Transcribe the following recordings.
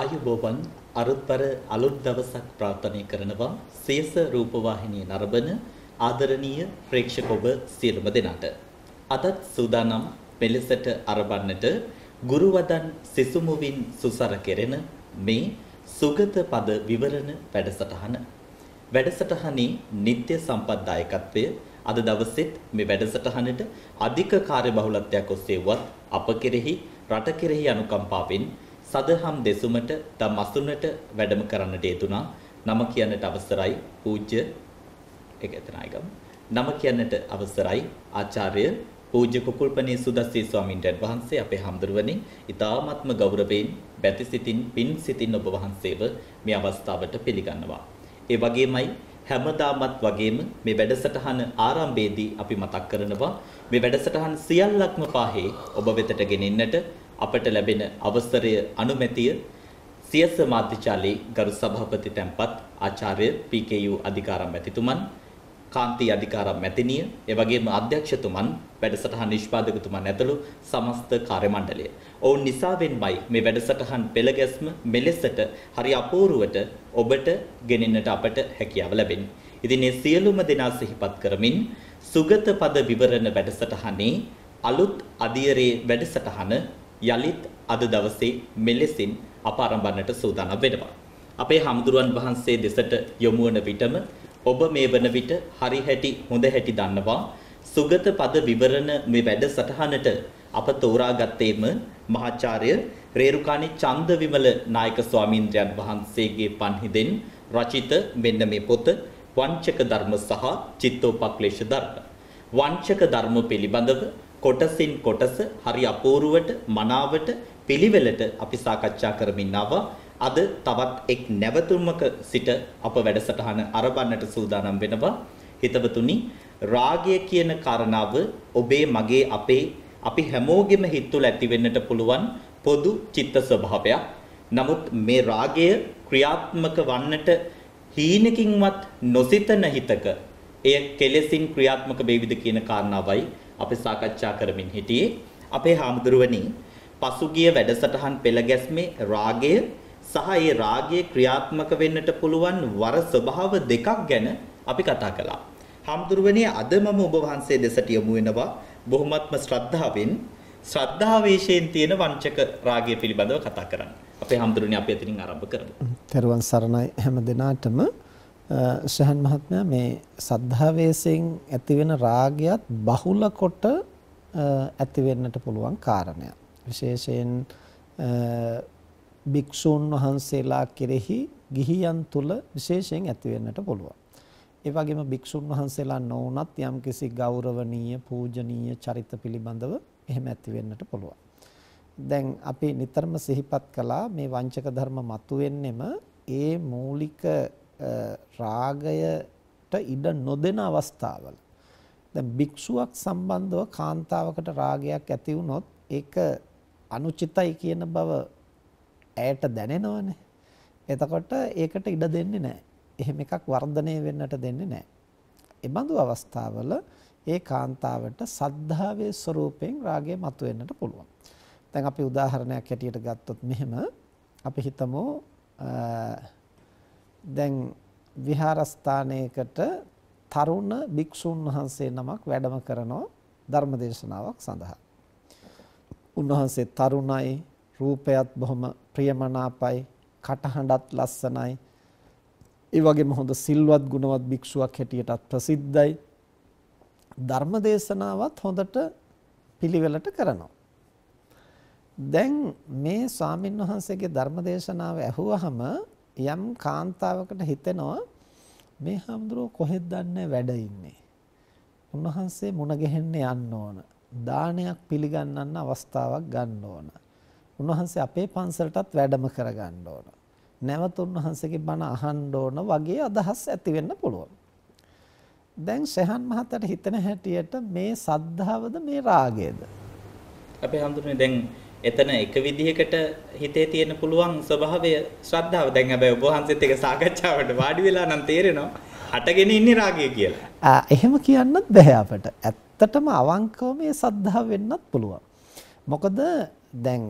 ආයුබෝවන් අරුත්බර අලුත් දවසක් ප්‍රාර්ථනා කරනවා සියස රූපවාහිනිය නරඹන ආදරණීය ප්‍රේක්ෂක ඔබ සියලුම දෙනාට අදත් සූදානම් මෙලෙසට අරබන්නට ගුරුවදන් සිසුමුවින් සුසර කෙරෙන මේ සුගත පද විවරණ වැඩසටහන වැඩසටහනේ නিত্য සම්පත්දායකත්වය අද දවසෙත් මේ වැඩසටහනට අධික කාර්යබහුලත්වයක් ඔස්සේවත් අප කෙරෙහි රට කෙරෙහි අනුකම්පාවෙන් සදහම් දෙසුමට ධම්මසුනට වැඩම කරන්නට යෙදුනා. නම කියන්නට අවසරයි පූජ්‍ය එකතනායකම්. නම කියන්නට අවසරයි ආචාර්ය පූජ්‍ය කුකුල්පනේ සුදස්සී ස්වාමින්ටත් වහන්සේ අපේ හැඳුරුවනේ ඉතාමත්ම ගෞරවයෙන් බැති සිතින් පින් සිතින් ඔබ වහන්සේව මේ අවස්ථාවට පිළිගන්නවා. ඒ වගේමයි හැමදාමත් වගේම මේ වැඩසටහන ආරම්භයේදී අපි මතක් කරනවා මේ වැඩසටහන් සියල්ලක්ම පාහේ ඔබ වෙතට ගෙනෙන්නට අපට ලැබෙන අවසරය අනුමැතිය සියස මාධ්‍යචාලී ගරු සභාපති තැන්පත් ආචාර්ය PKU අධිකාරම් ඇතිතුමන් කාන්ති අධිකාරම් මැතිනිය එවැගේම අධ්‍යක්ෂතුමන් වැඩසටහන් නිෂ්පාදකතුමන් ඇතුළු සමස්ත කාර්ය මණ්ඩලය. ඔවුන් නිසාවෙන්මයි මේ වැඩසටහන් පෙළගැස්ම මෙලෙසට හරි අපූර්වට ඔබට ගෙනෙන්නට අපට හැකියාව ලැබෙන්නේ. ඉතින් මේ සියලුම දෙනා සිහිපත් කරමින් සුගත පද විවරණ වැඩසටහනේ අලුත් අධියරේ වැඩසටහන යලිත් අද දවසේ මෙලෙසින් අප ආරම්භන්නට සූදානම් වෙනවා. අපේ හමුදුරුවන් වහන්සේ දෙසට යොමු වන විටම ඔබ මේ වන විට හරි හැටි හොඳ හැටි දන්නවා. සුගත පද විවරණ මේ වැඩසටහනට අප තෝරාගත්තේම මහාචාර්ය රේරුකාණි චන්දවිමල නායක ස්වාමීන්ද්‍රයන් වහන්සේගේ පන්හිදෙන් රචිත මෙන්න මේ පොත වංචක ධර්ම සහ චිත්තෝපක්ලේශ ධර්ම. වංචක ධර්ම පිළිබඳව කොටසින් කොටස හරි අපූර්වට මනාවට පිළිවෙලට අපි සාකච්ඡා කරමින් ආවා. අද තවත් එක් නැවතුමක සිට අප වැඩසටහන අරබන්නට සූදානම් වෙනවා. හිතවතුනි රාගය කියන කාරණාව ඔබේ මගේ අපේ අපි හැමෝගෙම හිත තුළ ඇති වෙන්නට පුළුවන් පොදු චිත්ත ස්වභාවයක්. නමුත් මේ රාගය ක්‍රියාත්මක වන්නට හීනකින්වත් නොසිතන හිතක එය කෙලෙසින් ක්‍රියාත්මක වේවිද කියන කාරණාවයි අපි සාකච්ඡා කරමින් හිටියේ අපේ හාමුදුරුවනි පසුගිය වැඩසටහන් පෙළ ගැස්මේ රාගය සහ ඒ රාගයේ ක්‍රියාත්මක වෙන්නට පුළුවන් වර ස්වභාව දෙකක් ගැන අපි කතා කළා. හාමුදුරුවනේ අද මම ඔබ වහන්සේ දෙසට යොමු වෙනවා බොහොමත්ම ශ්‍රද්ධාවෙන් ශ්‍රද්ධාවේශයෙන් තියෙන වංචක රාගය පිළිබඳව කතා කරන්න. අපේ හාමුදුරුවනේ අපි එතනින් ආරම්භ කරමු. තෙරුවන් සරණයි හැම දිනාටම ශහන් මහත්මයා මේ සද්ධාවේසයෙන් ඇතිවෙන රාගයත් බහුල කොට ඇති වෙන්නට පුළුවන් කාරණයක්. විශේෂයෙන් භික්ෂූන් වහන්සේලා කෙරෙහි ගිහියන් තුල විශේෂයෙන් ඇති වෙන්නට පුළුවන්. ඒ වගේම භික්ෂුන් වහන්සේලා නොවුනත් යම්කිසි ගෞරවනීය පූජනීය චරිත පිළිබඳව එහෙම ඇති වෙන්නට පුළුවන්. දැන් අපි නිතරම සිහිපත් කළා මේ වංචක ධර්ම මතුවෙන්නෙම ඒ මූලික රාගයට ඉඩ නොදෙන අවස්ථාවල දැන් භික්ෂුවක් සම්බන්ධව කාන්තාවකට රාගයක් ඇති වුනොත් ඒක අනුචිතයි කියන බව ඇයට දැනෙනවනේ. එතකොට ඒකට ඉඩ දෙන්නේ නැහැ. එහෙම එකක් වර්ධනය වෙන්නට දෙන්නේ නැහැ. ඒ බඳු අවස්ථාවල ඒ කාන්තාවට සද්ධාවේ ස්වરૂපයෙන් රාගය මතුවෙන්නට පුළුවන්. දැන් අපි උදාහරණයක් හැටියට ගත්තොත් මෙහෙම අපි හිතමු දැන් විහාරස්ථානයකට තරුණ භික්ෂුන් වහන්සේ නමක් වැඩම කරනවා ධර්මදේශනාවක් සඳහා. උන්වහන්සේ තරුණයි, රූපයත් බොහොම ප්‍රියමනාපයි, කටහඬත් ලස්සනයි. ඒ වගේම හොඳ සිල්වත් ගුණවත් භික්ෂුවක් හැටියටත් ප්‍රසිද්ධයි. ධර්මදේශනාවත් හොඳට පිළිවෙලට කරනවා. දැන් මේ ස්වාමින් වහන්සේගේ ධර්මදේශනාව ඇහුවහම යම් කාන්තාවකට හිතෙනවා මේ හාමුදුරුව කොහෙද දන්නේ වැඩ ඉන්නේ. උන්වහන්සේ මුණ ගැහෙන්න යන්න ඕන. දානයක් පිළිගන්නන්න අවස්ථාවක් ගන්න ඕන. උන්වහන්සේ අපේ පන්සලටත් වැඩම කරගන්න ඕන. නැවත උන්වහන්සේගේ බණ අහන්න ඕන වගේ අදහස් ඇති වෙන්න පුළුවන්. දැන් සහන් මහත්තයාට හිතන හැටියට මේ සද්ධාවද මේ රාගයද? අපේ හඳුනේ දැන් එතන එක විදිහකට හිතේ තියෙන පුළුවන් ස්වභාවය ශ්‍රද්ධාව. දැන් හැබැයි ඔබ වහන්සේත් එක සාකච්ඡාවට වාඩි වෙලා නම් තේරෙනවා අටගෙන ඉන්නේ රාගය කියලා. එහෙම කියන්නත් බෑ අපට. ඇත්තටම අවංකව මේ සද්ධා වෙන්නත් පුළුවන්. මොකද දැන්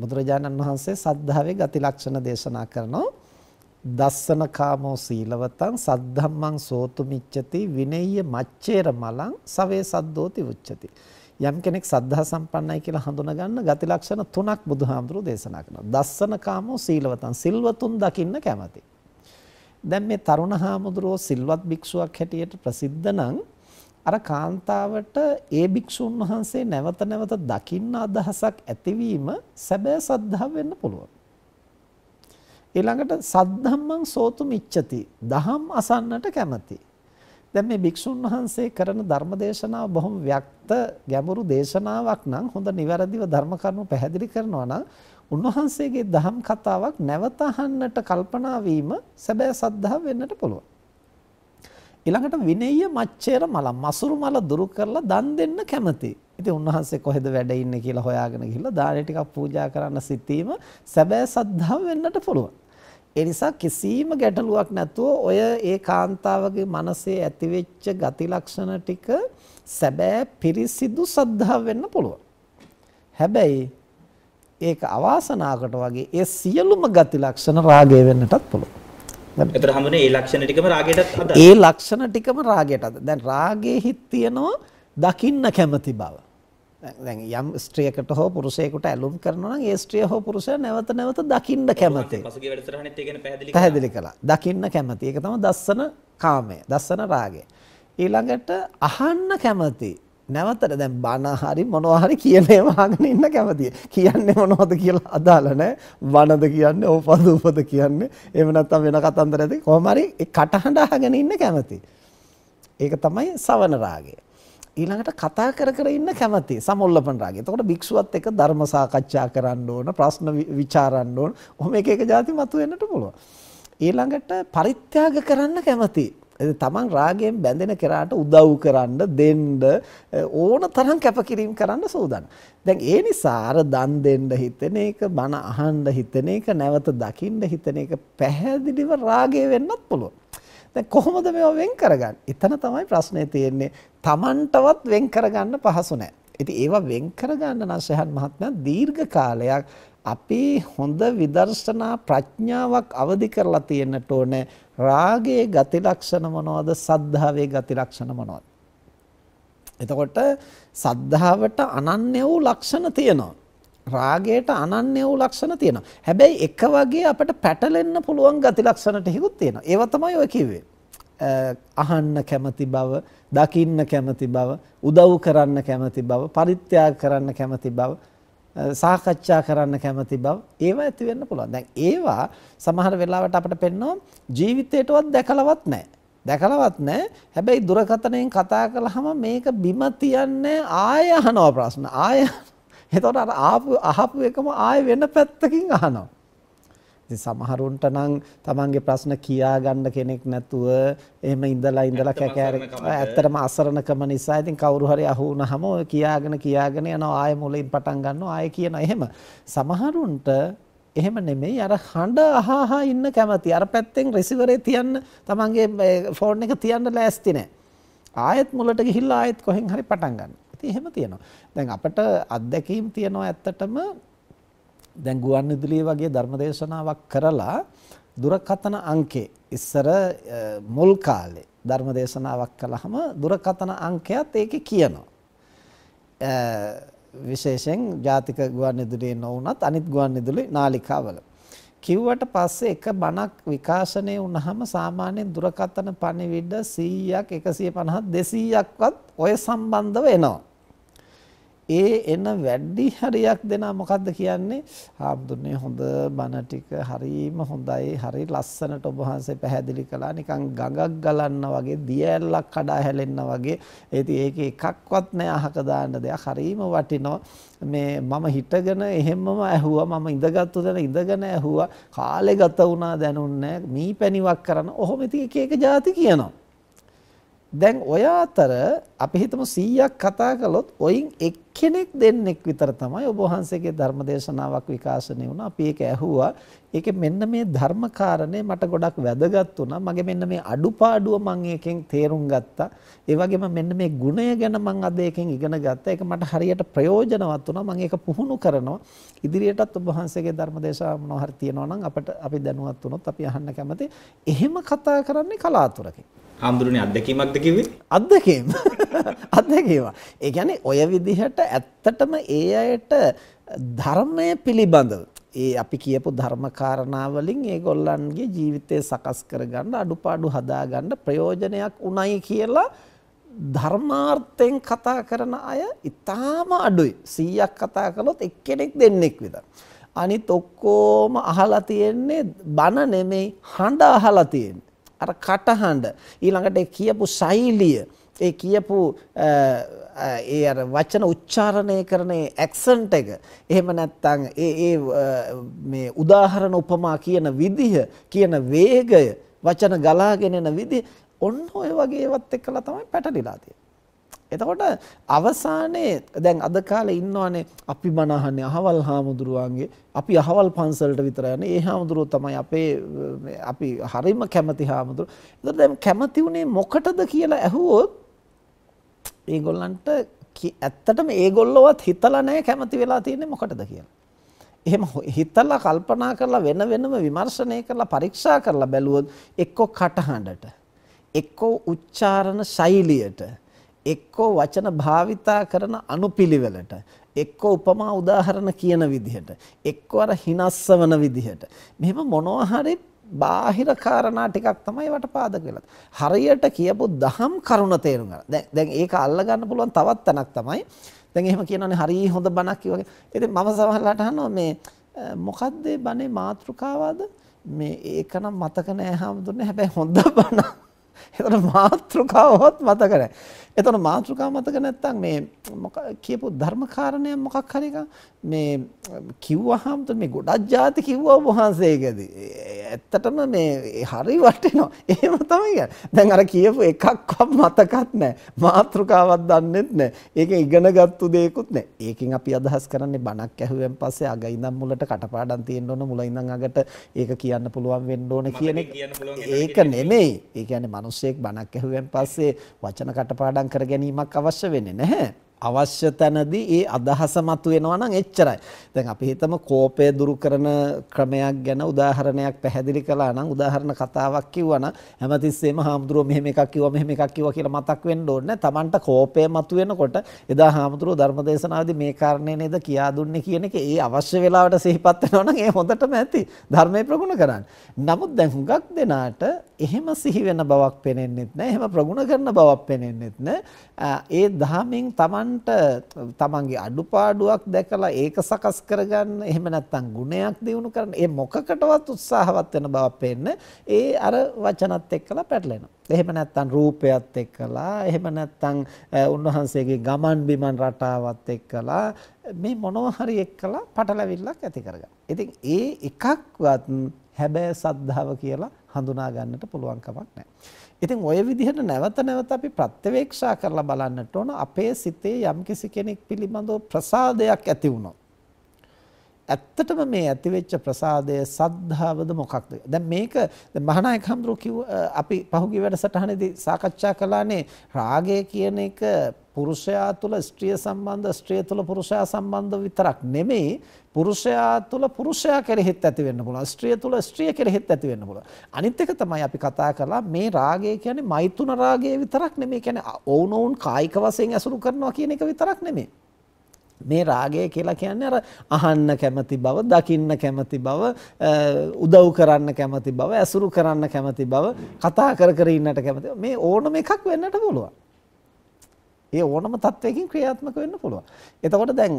බුදුරජාණන් වහන්සේ සද්ධාවේ ගති ලක්ෂණ දේශනා කරනවා. දස්සන කාමෝ සීලවතං සද්ධම්මං සෝතු මිච්ඡති විනෙය්‍ය මච්ඡේර මලං සවේ සද්දෝති උච්ඡති. යම් කෙනෙක් සද්ධා සම්පන්නයි කියලා හඳුනගන්න ගති ලක්ෂණ තුනක් බුදුහාමුදුරෝ දේශනා කරනවා. දස්සන කාමෝ සීලවතං සිල්වතුන් දකින්න කැමති. දැන් මේ තරුණ හාමුදුරෝ සිල්වත් භික්ෂුවක් හැටියට ප්‍රසිද්ධ නම් අර කාන්තාවට ඒ භික්ෂුන් වහන්සේ නැවත නැවත දකින්න අදහසක් ඇතිවීම සැබෑ සද්ධාව වෙන්න පුළුවන්. ඊළඟට සද්ධම්මං සෝතු මිච්ඡති. දහම් අසන්නට කැමති. දැන් මේ භික්ෂුන් වහන්සේ කරන ධර්ම දේශනාව බොහොම ව්‍යක්ත ගැඹුරු දේශනාවක් නම් හොඳ නිවැරදිව ධර්ම කරුණු පැහැදිලි කරනවා නම් උන්වහන්සේගේ දහම් කතාවක් නැවත අහන්නට කල්පනා වීම සැබෑ සද්ධා වෙන්නට පුළුවන්. ඊළඟට විනේය මච්චේර මල මසුරු මල දුරු කරලා දන් දෙන්න කැමති. ඉතින් උන්වහන්සේ කොහෙද වැඩ ඉන්නේ කියලා හොයාගෙන ගිහිල්ලා දානේ ටිකක් පූජා කරන්න සිටීම සැබෑ සද්ධා වෙන්නට පුළුවන්. ඒ නිසා කිසිම ගැටලුවක් නැතුව ඔය ඒ කාන්තාවගේ මනසේ ඇතිවෙච්ච ගති ලක්ෂණ ටික සැබෑ පිරිසිදු සද්ධා වෙන්න පුළුවන්. හැබැයි ඒක අවාසනාවකට වගේ ඒ සියලුම ගති ලක්ෂණ රාගය වෙන්නටත් පුළුවන්. එතකොට හැමෝනේ ඒ ලක්ෂණ ටිකම රාගයටත් අදාළයි. ඒ ලක්ෂණ ටිකම රාගයටත්. දැන් රාගයේ හිත් තියෙනවා දකින්න කැමති බව. දැන් යම් ස්ත්‍රියකට හෝ පුරුෂයෙකුට ඇලුම් කරනවා නම් ඒ ස්ත්‍රිය හෝ පුරුෂයා නැවත නැවත දකින්න කැමති. පසුගිය වැඩසටහනෙත් ඒ ගැන පැහැදිලි කළා. පැහැදිලි කළා. දකින්න කැමති. ඒක තමයි දස්සන කාමය, දස්සන රාගය. ඊළඟට අහන්න කැමති. නැවතර දැන් බණ හරි මොනවා හරි කියන ඒවා අහගෙන ඉන්න කැමතියි. කියන්නේ මොනවද කියලා අදාළ නැහැ. වනද කියන්නේ ඕපද උපද කියන්නේ. එහෙම නැත්නම් වෙන කතන්දරයක්ද කොහොම හරි ඒ කටහඬ අහගෙන ඉන්න කැමතියි. ඒක තමයි සවන රාගය. ඊළඟට කතා කර කර ඉන්න කැමති සමොල්ලපන රාගය. එතකොට භික්ෂුවත් එක්ක ධර්ම සාකච්ඡා කරන්න ඕන, ප්‍රශ්න විචාරන්න ඕන. ඔහොම එක එක જાති මතුවෙන්නට පුළුවන්. ඊළඟට පරිත්‍යාග කරන්න කැමති. තමන් රාගයෙන් බැඳෙන කෙනාට උදව් කරන්න දෙන්න ඕන තරම් කැපකිරීම කරන්න සූදානම්. දැන් ඒ නිසා අර දන් දෙන්න හිතෙන එක, බන අහන්න හිතෙන එක, නැවත දකින්න හිතෙන එක පැහැදිලිව රාගය වෙන්නත් පුළුවන්. දැන් කොහොමද මේවා වෙන් කරගන්නේ? එතන තමයි ප්‍රශ්නේ තියෙන්නේ. Tamanටවත් වෙන් කරගන්න පහසු නැහැ. ඉතින් ඒවා වෙන් කරගන්න නම් සහන් මහත්මයා දීර්ඝ කාලයක් අපි හොඳ විදර්ශනා ප්‍රඥාවක් අවදි කරලා තියෙන්නට ඕනේ. රාගයේ ගති ලක්ෂණ මොනවද? සද්ධාවේ ගති ලක්ෂණ මොනවද? එතකොට සද්ධාවට අනන්‍ය වූ ලක්ෂණ තියෙනවා. රාගයට අනන්‍ය වූ ලක්ෂණ තියෙනවා. හැබැයි එක වගේ අපිට පැටලෙන්න පුළුවන් ගති ලක්ෂණ ටිකුත් තියෙනවා. ඒවා තමයි ඔය කිව්වේ. අහන්න කැමති බව, දකින්න කැමති බව, උදව් කරන්න කැමති බව, පරිත්‍යාග කරන්න කැමති බව, සාකච්ඡා කරන්න කැමති බව, ඒවා ඇති වෙන්න පුළුවන්. දැන් ඒවා සමහර වෙලාවට අපිට පෙන්නවා ජීවිතේටවත් දැකලවත් නැහැ. දැකලවත් නැහැ. හැබැයි දුරකථනයෙන් කතා කළාම මේක බිම තියන්නේ ආය අහනවා ප්‍රශ්න. ආය එතකොට අර ආපු අහපු එකම ආයෙ වෙන පැත්තකින් අහනවා. ඉතින් සමහරුන්ට නම් තමන්ගේ ප්‍රශ්න කියා ගන්න කෙනෙක් නැතුව එහෙම ඉඳලා ඉඳලා කැකෑර ඇත්තටම අසරණකම නිසා ඉතින් කවුරු හරි අහු වුනහම ඔය කියාගෙන කියාගෙන යනවා ආය මුලින් පටන් ගන්නවා ආය කියනවා එහෙම සමහරුන්ට එහෙම නෙමෙයි අර හඬ අහහා ඉන්න කැමති අර පැත්තෙන් රිසීවරේ තියන්න තමන්ගේ ෆෝන් එක තියන්න ලෑස්ති නැහැ ආයෙත් මුලට ගිහිල්ලා ආයෙත් කොහෙන් හරි පටන් ගන්නවා ඉතින් එහෙම තියෙනවා. දැන් අපිට අත්දැකීම් තියෙනවා ඇත්තටම දැන් ගුවන් විදුලිය වගේ ධර්මදේශනාවක් කරලා දුරකථන අංකේ ඉස්සර මුල් කාලේ ධර්මදේශනාවක් කළාම දුරකථන අංකයත් ඒකේ කියනවා. විශේෂයෙන් ජාතික ගුවන් විදුලියේ නොවුනත් අනිත් ගුවන් විදුලි නාලිකාවල කිව්වට පස්සේ එක බණක් විකාශනය වුණාම සාමාන්‍යයෙන් දුරකථන පණිවිඩ 100ක් 150 200ක්වත් ඔය සම්බන්ධව එනවා. ඒ එන වැඩි හරියක් දෙනා මොකද්ද කියන්නේ? හාමුදුරනේ හොඳ බණ ටික හරීම හොඳයි. හරි ලස්සනට ඔබ වහන්සේ පැහැදිලි කළා. නිකන් ගඟක් ගලන්න වගේ, දිය ඇල්ලක් කඩා හැලෙන්න වගේ. ඒති ඒක එකක්වත් නෑ අහක දාන්න දෙයක්. හරීම වටිනවා. මේ මම හිටගෙන එහෙම්මම ඇහුවා. මම ඉඳගත්තු දැන ඉඳගෙන ඇහුවා. කාලේ ගත වුණා දැනුන්නේ නෑ. මීපැණිවක් කරන. ඔහොම ඉතින් එක එක જાති කියනවා. දැන් ඔය අතර අපි හිතමු 100ක් කතා කළොත් ඔයින් එක්කෙනෙක් දෙන්නෙක් විතර තමයි ඔබ වහන්සේගේ ධර්ම දේශනාවක් විකාශනය වුණා. අපි ඒක ඇහුවා. ඒකේ මෙන්න මේ ධර්ම කාරණේ මට ගොඩක් වැදගත් වුණා. මගේ මෙන්න මේ අඩුපාඩුව මම එකෙන් තේරුම් ගත්තා. ඒ වගේම මෙන්න මේ ගුණය ගැන මම අද එකෙන් ඉගෙන ගත්තා. ඒක මට හරියට ප්‍රයෝජනවත් වුණා. මම ඒක පුහුණු කරනවා. ඉදිරියටත් ඔබ වහන්සේගේ ධර්ම දේශනාව මොනවා හරි තියෙනවා නම් අපිට අපි දැනුවත් වුණොත් අපි අහන්න කැමතියි. එහෙම කතා කරන්නේ කලාතුරකින්. හාමුදුරනේ අත්දැකීමක්ද කිව්වේ? අත්දැකීම. අත්දැකීම. ඒ කියන්නේ ඔය විදිහට ඇත්තටම ඒ අයට ධර්මය පිළිබඳව ඒ අපි කියපු ධර්මකාරණාවලින් ඒගොල්ලන්ගේ ජීවිතය සකස් කරගන්න අඩුපාඩු හදාගන්න ප්‍රයෝජනයක් උණයි කියලා ධර්මාර්ථයෙන් කතා කරන අය ඉතාම අඩුයි 100ක් කතා කළොත් එක්කෙනෙක් දෙන්නෙක් විතර. අනිත් ඔක්කොම අහලා තියෙන්නේ බන නෙමෙයි හඬ අහලා තියෙන්නේ. අර කටහඬ ඊළඟට ඒ කියපු ශෛලිය ඒ කියපු ඒ අර වචන උච්චාරණය කරන ඇක්සන්ට් එක එහෙම නැත්නම් ඒ ඒ මේ උදාහරණ උපමා කියන විදිහ කියන වේගය වචන ගලාගෙන යන විදිහ ඔන්න ඔය වගේ ඒවත් එක්කලා තමයි පැටලිලා තියෙන්නේ එතකොට අවසානයේ දැන් අද කාලේ ඉන්නවනේ අපි බණ අහන්නේ අහවල් හාමුදුරුවන්ගේ අපි අහවල් පන්සලට විතර යන්නේ ඒ හාමුදුරුවෝ තමයි අපේ අපි හරීම කැමති හාමුදුරුවෝ. එතකොට දැන් කැමති උනේ මොකටද කියලා ඇහුවොත් ඒගොල්ලන්ට ඇත්තටම ඒගොල්ලොවත් හිතලා නැහැ කැමති වෙලා තියෙන්නේ මොකටද කියලා. එහෙම හිතලා කල්පනා කරලා වෙන වෙනම විමර්ශනය කරලා පරීක්ෂා කරලා බැලුවොත් එක්කෝ කටහඬට එක්කෝ උච්චාරණ ශෛලියට එක්කෝ වචන භාවිතා කරන අනුපිළිවෙලට එක්කෝ උපමා උදාහරණ කියන විදිහට එක්කෝ අර හිනස්සවන විදිහට මෙහෙම මොනවා හරි බාහිර කාරණා ටිකක් තමයි වට පාදක වෙලා. හරියට කියපු දහම් කරුණ තේරුම් ගන්න. දැන් දැන් ඒක අල්ලා ගන්න පුළුවන් තවත් තැනක් තමයි. දැන් එහෙම කියනවානේ හරි හොඳ බණක් කිව්වගේ. ඉතින් මම සමහරලාට අහනවා මේ මොකද්ද බණේ මාත්‍රිකාවද? මේ ඒකනම් මතක නෑ හැමදුන්නේ. හැබැයි හොඳ බණ. ඒතර මාත්‍රිකාවවත් මතක නෑ. එතකොට මාතෘකා මතක නැත්තම් මේ කියපු ධර්මකාරණය මොකක් හරි මේ කිව්වහම මේ ගොඩක් જાති කිව්වා වහන්සේකදී ඇත්තටම මේ හරි වටිනවා එහෙම තමයි දැන් අර කියපු එකක්වත් මතකත් නැහැ මාතෘකාවක් දන්නෙත් නැහැ ඒකෙන් ඉගෙනගත්තු දෙයක්වත් නැහැ ඒකෙන් අපි අදහස් කරන්නේ බණක් ඇහුවෙන් පස්සේ අග ඉඳන් මුලට කටපාඩම් තියෙන්න ඕන මුල ඉඳන් අගට ඒක කියන්න පුළුවන් වෙන්න ඕන කියන එක ඒක නෙමෙයි ඒ කියන්නේ මිනිස්සෙක් බණක් ඇහුවෙන් පස්සේ වචන කටපාඩම් සඳහන් කර ගැනීමක් අවශ්‍ය වෙන්නේ නැහැ. අවශ්‍ය තැනදී ඒ අදහස මතුවෙනවා නම් එච්චරයි. දැන් අපි හිතමු කෝපය දුරු කරන ක්‍රමයක් ගැන උදාහරණයක් පැහැදිලි කළා නම් උදාහරණ කතාවක් කිව්වා නම් හැමතිස්සෙම හාමුදුරුවෝ මෙහෙම එකක් කිව්වා මෙහෙම එකක් කිව්වා කියලා මතක් වෙන්න ඕනේ. Tamanට කෝපය මතුවෙනකොට එදා හාමුදුරුවෝ ධර්මදේශනාවේදී මේ කාරණේ නේද කියා දුන්නේ කියන එක ඒ අවශ්‍ය වෙලාවට සිහිපත් වෙනවා නම් ඒ හොඳටම ඇති. ධර්මයේ ප්‍රගුණ කරන්න. නමුත් දැන් හුඟක් දෙනාට එහෙම සිහි වෙන බවක් පේනෙන්නේ නැහැ. එහෙම ප්‍රගුණ කරන බවක් පේනෙන්නේ නැහැ. ඒ ධාමෙන් Taman තමන්ට තමන්ගේ අඩුපාඩුවක් දැකලා ඒක සකස් කරගන්න එහෙම නැත්නම් ගුණයක් දිනු කරන්න ඒ මොකකටවත් උත්සාහවත් වෙන බව පෙන්න ඒ අර වචනත් එක්කලා පැටලෙනවා. එහෙම නැත්නම් රූපයත් එක්කලා එහෙම නැත්නම් උන්වහන්සේගේ ගමන් බිමන් රටාවත් එක්කලා මේ මොනවා හරි එක්කලා පටලැවිල්ලක් ඇති කරගන්න. ඉතින් ඒ එකක්වත් හැබෑ සද්ධාව කියලා හඳුනා ගන්නට පුළුවන් කමක් නැහැ. ඉතින් ওই විදිහට නැවත නැවත අපි ප්‍රත්‍යවේක්ෂා කරලා බලන්නට ඕන අපේ සිතේ යම්කිසි කෙනෙක් පිළිබඳව ප්‍රසාදයක් ඇති වුණොත් ඇත්තටම මේ ඇතිවෙච්ච ප්‍රසාදය සද්ධාවද මොකක්ද? දැන් මේක දැන් මහානායක හඳුරු කිව්ව අපි පහුගිය වැඩසටහනේදී සාකච්ඡා කළානේ රාගය කියන එක පුරුෂයා තුල ස්ත්‍රිය සම්බන්ධ ස්ත්‍රිය තුල පුරුෂයා සම්බන්ධ විතරක් නෙමෙයි පුරුෂයා තුල පුරුෂයා කෙරෙහිත් ඇති වෙන්න පුළුවන් ස්ත්‍රිය තුල ස්ත්‍රිය කෙරෙහිත් ඇති වෙන්න පුළුවන් අනිත් එක තමයි අපි කතා කළා මේ රාගය කියන්නේ මෛතුන රාගය විතරක් නෙමෙයි කියන්නේ ඔවුනොවුන් කායික වශයෙන් ඇසුරු කරනවා කියන එක විතරක් නෙමෙයි මේ රාගය කියලා කියන්නේ අර අහන්න කැමති බව, දකින්න කැමති බව, උදව් කරන්න කැමති බව, ඇසුරු කරන්න කැමති බව, කතා කර කර ඉන්නට කැමති මේ ඕනම එකක් වෙන්නට පුළුවන්. ඒ ඕනම තත්වයකින් ක්‍රියාත්මක වෙන්න පුළුවන්. එතකොට දැන්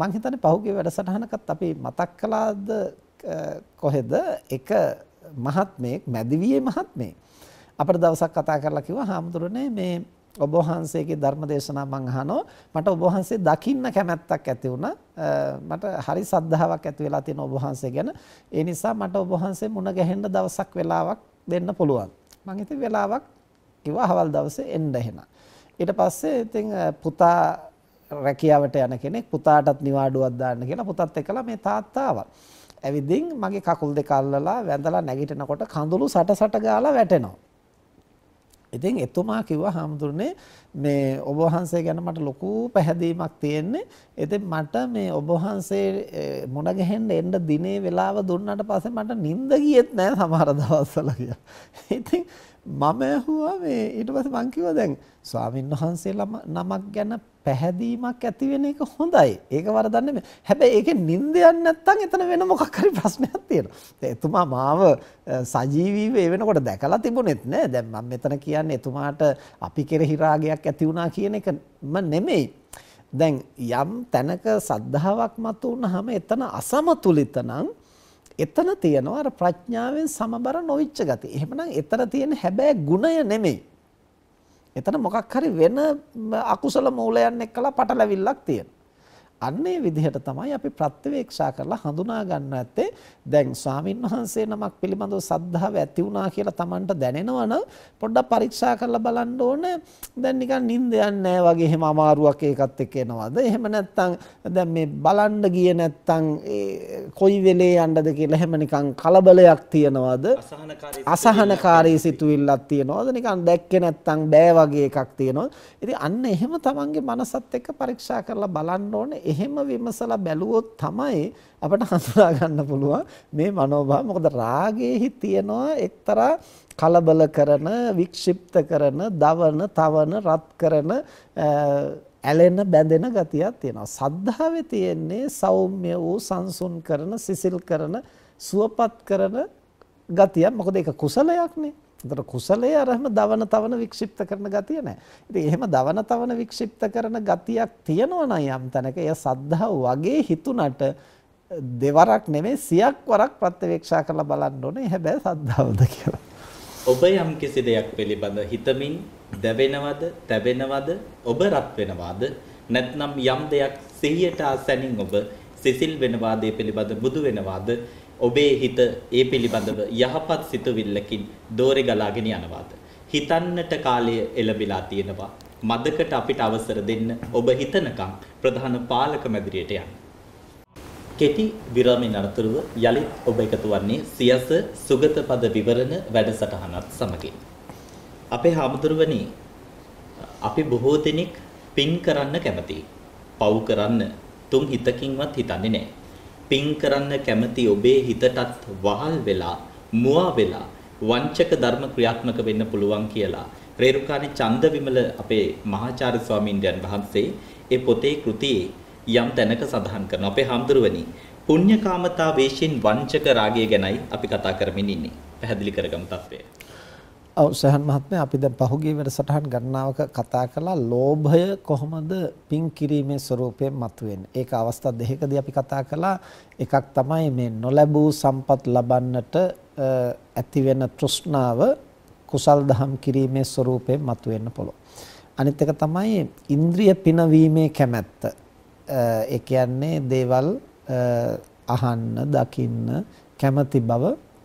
මං හිතන්නේ පහුගිය වැඩසටහනකත් අපි මතක් කළාද කොහෙද එක මහත්මයෙක් මැදිවියේ මහත්මයෙක් අපිට දවසක් කතා කරලා කිව්වා හාමුදුරනේ මේ ඔබ වහන්සේගේ ධර්ම දේශනා මම අහනවා මට ඔබ වහන්සේ දකින්න කැමැත්තක් ඇති වුණා මට හරි සද්ධාාවක් ඇති වෙලා තියෙන ඔබ වහන්සේ ගැන ඒ නිසා මට ඔබ වහන්සේ මුණ ගැහෙන්න දවසක් වෙලාවක් දෙන්න පුළුවන් මම ඉතින් වෙලාවක් කිව්වා හවල් දවසේ එන්න එහෙනම් ඊට පස්සේ ඉතින් පුතා රැකියාවට යන කෙනෙක් පුතාටත් නිවාඩුවක් දාන්න කියලා පුතත් එක්කලා මේ තාත්තා ආවා ඇවිදින් මගේ කකුල් දෙක අල්ලලා වැඳලා නැගිටිනකොට කඳුළු සටසට ගාලා වැටෙනවා ඉතින් එතුමා කිව්වා හාමුදුරනේ මේ ඔබ වහන්සේ ගැන මට ලොකු පැහැදීමක් තියෙන්නේ. ඉතින් මට මේ ඔබ වහන්සේ මුණ ගැහෙන්න එන්න දිනේ වෙලාව දුන්නාට පස්සේ මට නිින්ද ගියෙත් නෑ සමහර දවස්වල කියලා. ඉතින් මම ඇහුවා මේ ඊට පස්සේ මං කිව්වා දැන් ස්වාමින්වහන්සේලා නමක් ගැන පැහැදීමක් ඇති වෙන එක හොඳයි. ඒක වරදක් නෙමෙයි. හැබැයි ඒකේ නින්දයක් නැත්තම් එතන වෙන මොකක් හරි ප්‍රශ්නයක් තියෙනවා. එතුමා මාව සජීවීව ඒ වෙනකොට දැකලා තිබුණෙත් නෑ. දැන් මම මෙතන කියන්නේ එතුමාට අපි කෙරෙහි රාගයක් ඇති වුණා කියන එකම නෙමෙයි. දැන් යම් තැනක සද්ධාාවක් මතු වුණාම එතන අසමතුලිත නම් එතන තියෙනවා අර ප්‍රඥාවෙන් සමබර නොවිච්ච ගතිය. එහෙමනම් එතන තියෙන හැබැයි ගුණය නෙමෙයි. එතන මොකක් හරි වෙන අකුසල මූලයන් එක්කලා පටලැවිල්ලක් තියෙනවා. අන්න ඒ විදිහට තමයි අපි ප්‍රත්‍යවේක්ෂා කරලා හඳුනා ගන්න ඇත්තේ දැන් ස්වාමින් වහන්සේ නමක් පිළිබඳව සද්ධාව ඇති වුණා කියලා Tamanට දැනෙනවා නම් පොඩ්ඩක් පරීක්ෂා කරලා බලන්න ඕන දැන් නිකන් නිින්ද යන්නේ වගේ එහෙම අමාරුවක් ඒකත් එක්ක එනවද එහෙම නැත්නම් දැන් මේ බලන්න ගියේ නැත්නම් කොයි වෙලේ යන්නද කියලා එහෙම නිකන් කලබලයක් තියනවද අසහනකාරී සිතුවිල්ලක් තියනවද නිකන් දැක්කේ නැත්නම් බෑ වගේ එකක් තියනවද ඉතින් අන්න එහෙම Tamanගේ මනසත් එක්ක පරීක්ෂා කරලා බලන්න ඕනේ එහෙම විමසලා බැලුවොත් තමයි අපිට හඳුනා ගන්න පුළුවන් මේ මනෝභාව. මොකද රාගයේහි තියෙනවා එක්තරා කලබල කරන, වික්ෂිප්ත කරන, දවන, තවන, රත් කරන ඇලෙන බැඳෙන ගතියක් තියෙනවා. සද්ධාවේ තියෙන්නේ සෞම්‍ය වූ සංසුන් කරන, සිසිල් කරන, සුවපත් කරන ගතියක්. මොකද ඒක කුසලයක්නේ. එතකොට කුසලයේ අරම දවන තවන වික්ෂිප්ත කරන ගතිය නැහැ. ඉතින් එහෙම දවන තවන වික්ෂිප්ත කරන ගතියක් තියෙනවා යම් තැනක එය සද්ධාව වගේ හිතුණට දෙවරක් නෙමෙයි සියක් වරක් ප්‍රත්‍යවේක්ෂා කරලා බලන්න ඕනේ. හැබැයි සද්ධාවද කියලා. ඔබ යම් කිසි දෙයක් පිළිබඳ හිතමින් දැවෙනවද, තැවෙනවද, ඔබ රත් වෙනවද? නැත්නම් යම් දෙයක් සිහියට ආසැනින් ඔබ සිසිල් වෙනවාදේ පිළිබඳ බුදු වෙනවාද? ඔබේ හිත ඒ පිළිබඳව යහපත් සිතුවිල්ලකින් දෝරේ ගලාගෙන යනවාද? හිතන්නට කාලය එළඹිලා තියෙනවා. මදකට අපිට අවසර දෙන්න ඔබ හිතනකම් ප්‍රධාන පාලක මැදිරියට යන්න. කෙටි විරාමයෙන් අනතුරුව යලිත් ඔබ එකතු වන්නේ සියස සුගත පද විවරණ වැඩසටහනත් සමගින්. අපේ හාමුදුරුවනි අපි බොහෝ දෙනෙක් පින් කරන්න කැමතියි. පව් කරන්න තුන් හිතකින්වත් හිතන්නේ නැහැ. පින් කරන්න කැමති ඔබේ හිතටත් වහල් වෙලා මුවා වෙලා වංචක ධර්ම ක්‍රියාත්මක වෙන්න පුළුවන් කියලා රේරුකාණේ චන්දවිමල අපේ මහාචාර්ය ස්වාමීන් වහන්සේ ඒ පොතේ කෘතියේ යම් තැනක සඳහන් කරනවා අපේ හාමුදුරුවනි පුණ්‍යකාමතා වේශින් වංචක රාගය ගැනයි අපි කතා කරමින් ඉන්නේ පැහැදිලි කරගමු තත්ත්වය ඔව් සහන් මහත්මයා අපි දැන් පහුගිය වැඩසටහන් ගණනාවක කතා කළා ලෝභය කොහොමද පින් කිරීමේ ස්වરૂපයෙන් මතුවෙන්නේ. ඒක අවස්ථා දෙකකදී අපි කතා කළා. එකක් තමයි මේ නොලැබූ සම්පත් ලබන්නට ඇතිවෙන තෘෂ්ණාව කුසල් දහම් කිරීමේ ස්වરૂපයෙන් මතුවෙන්න පුළුවන්. අනිත් එක තමයි ඉන්ද්‍රිය පිනවීමේ කැමැත්ත. ඒ කියන්නේ දේවල් අහන්න, දකින්න කැමැති බව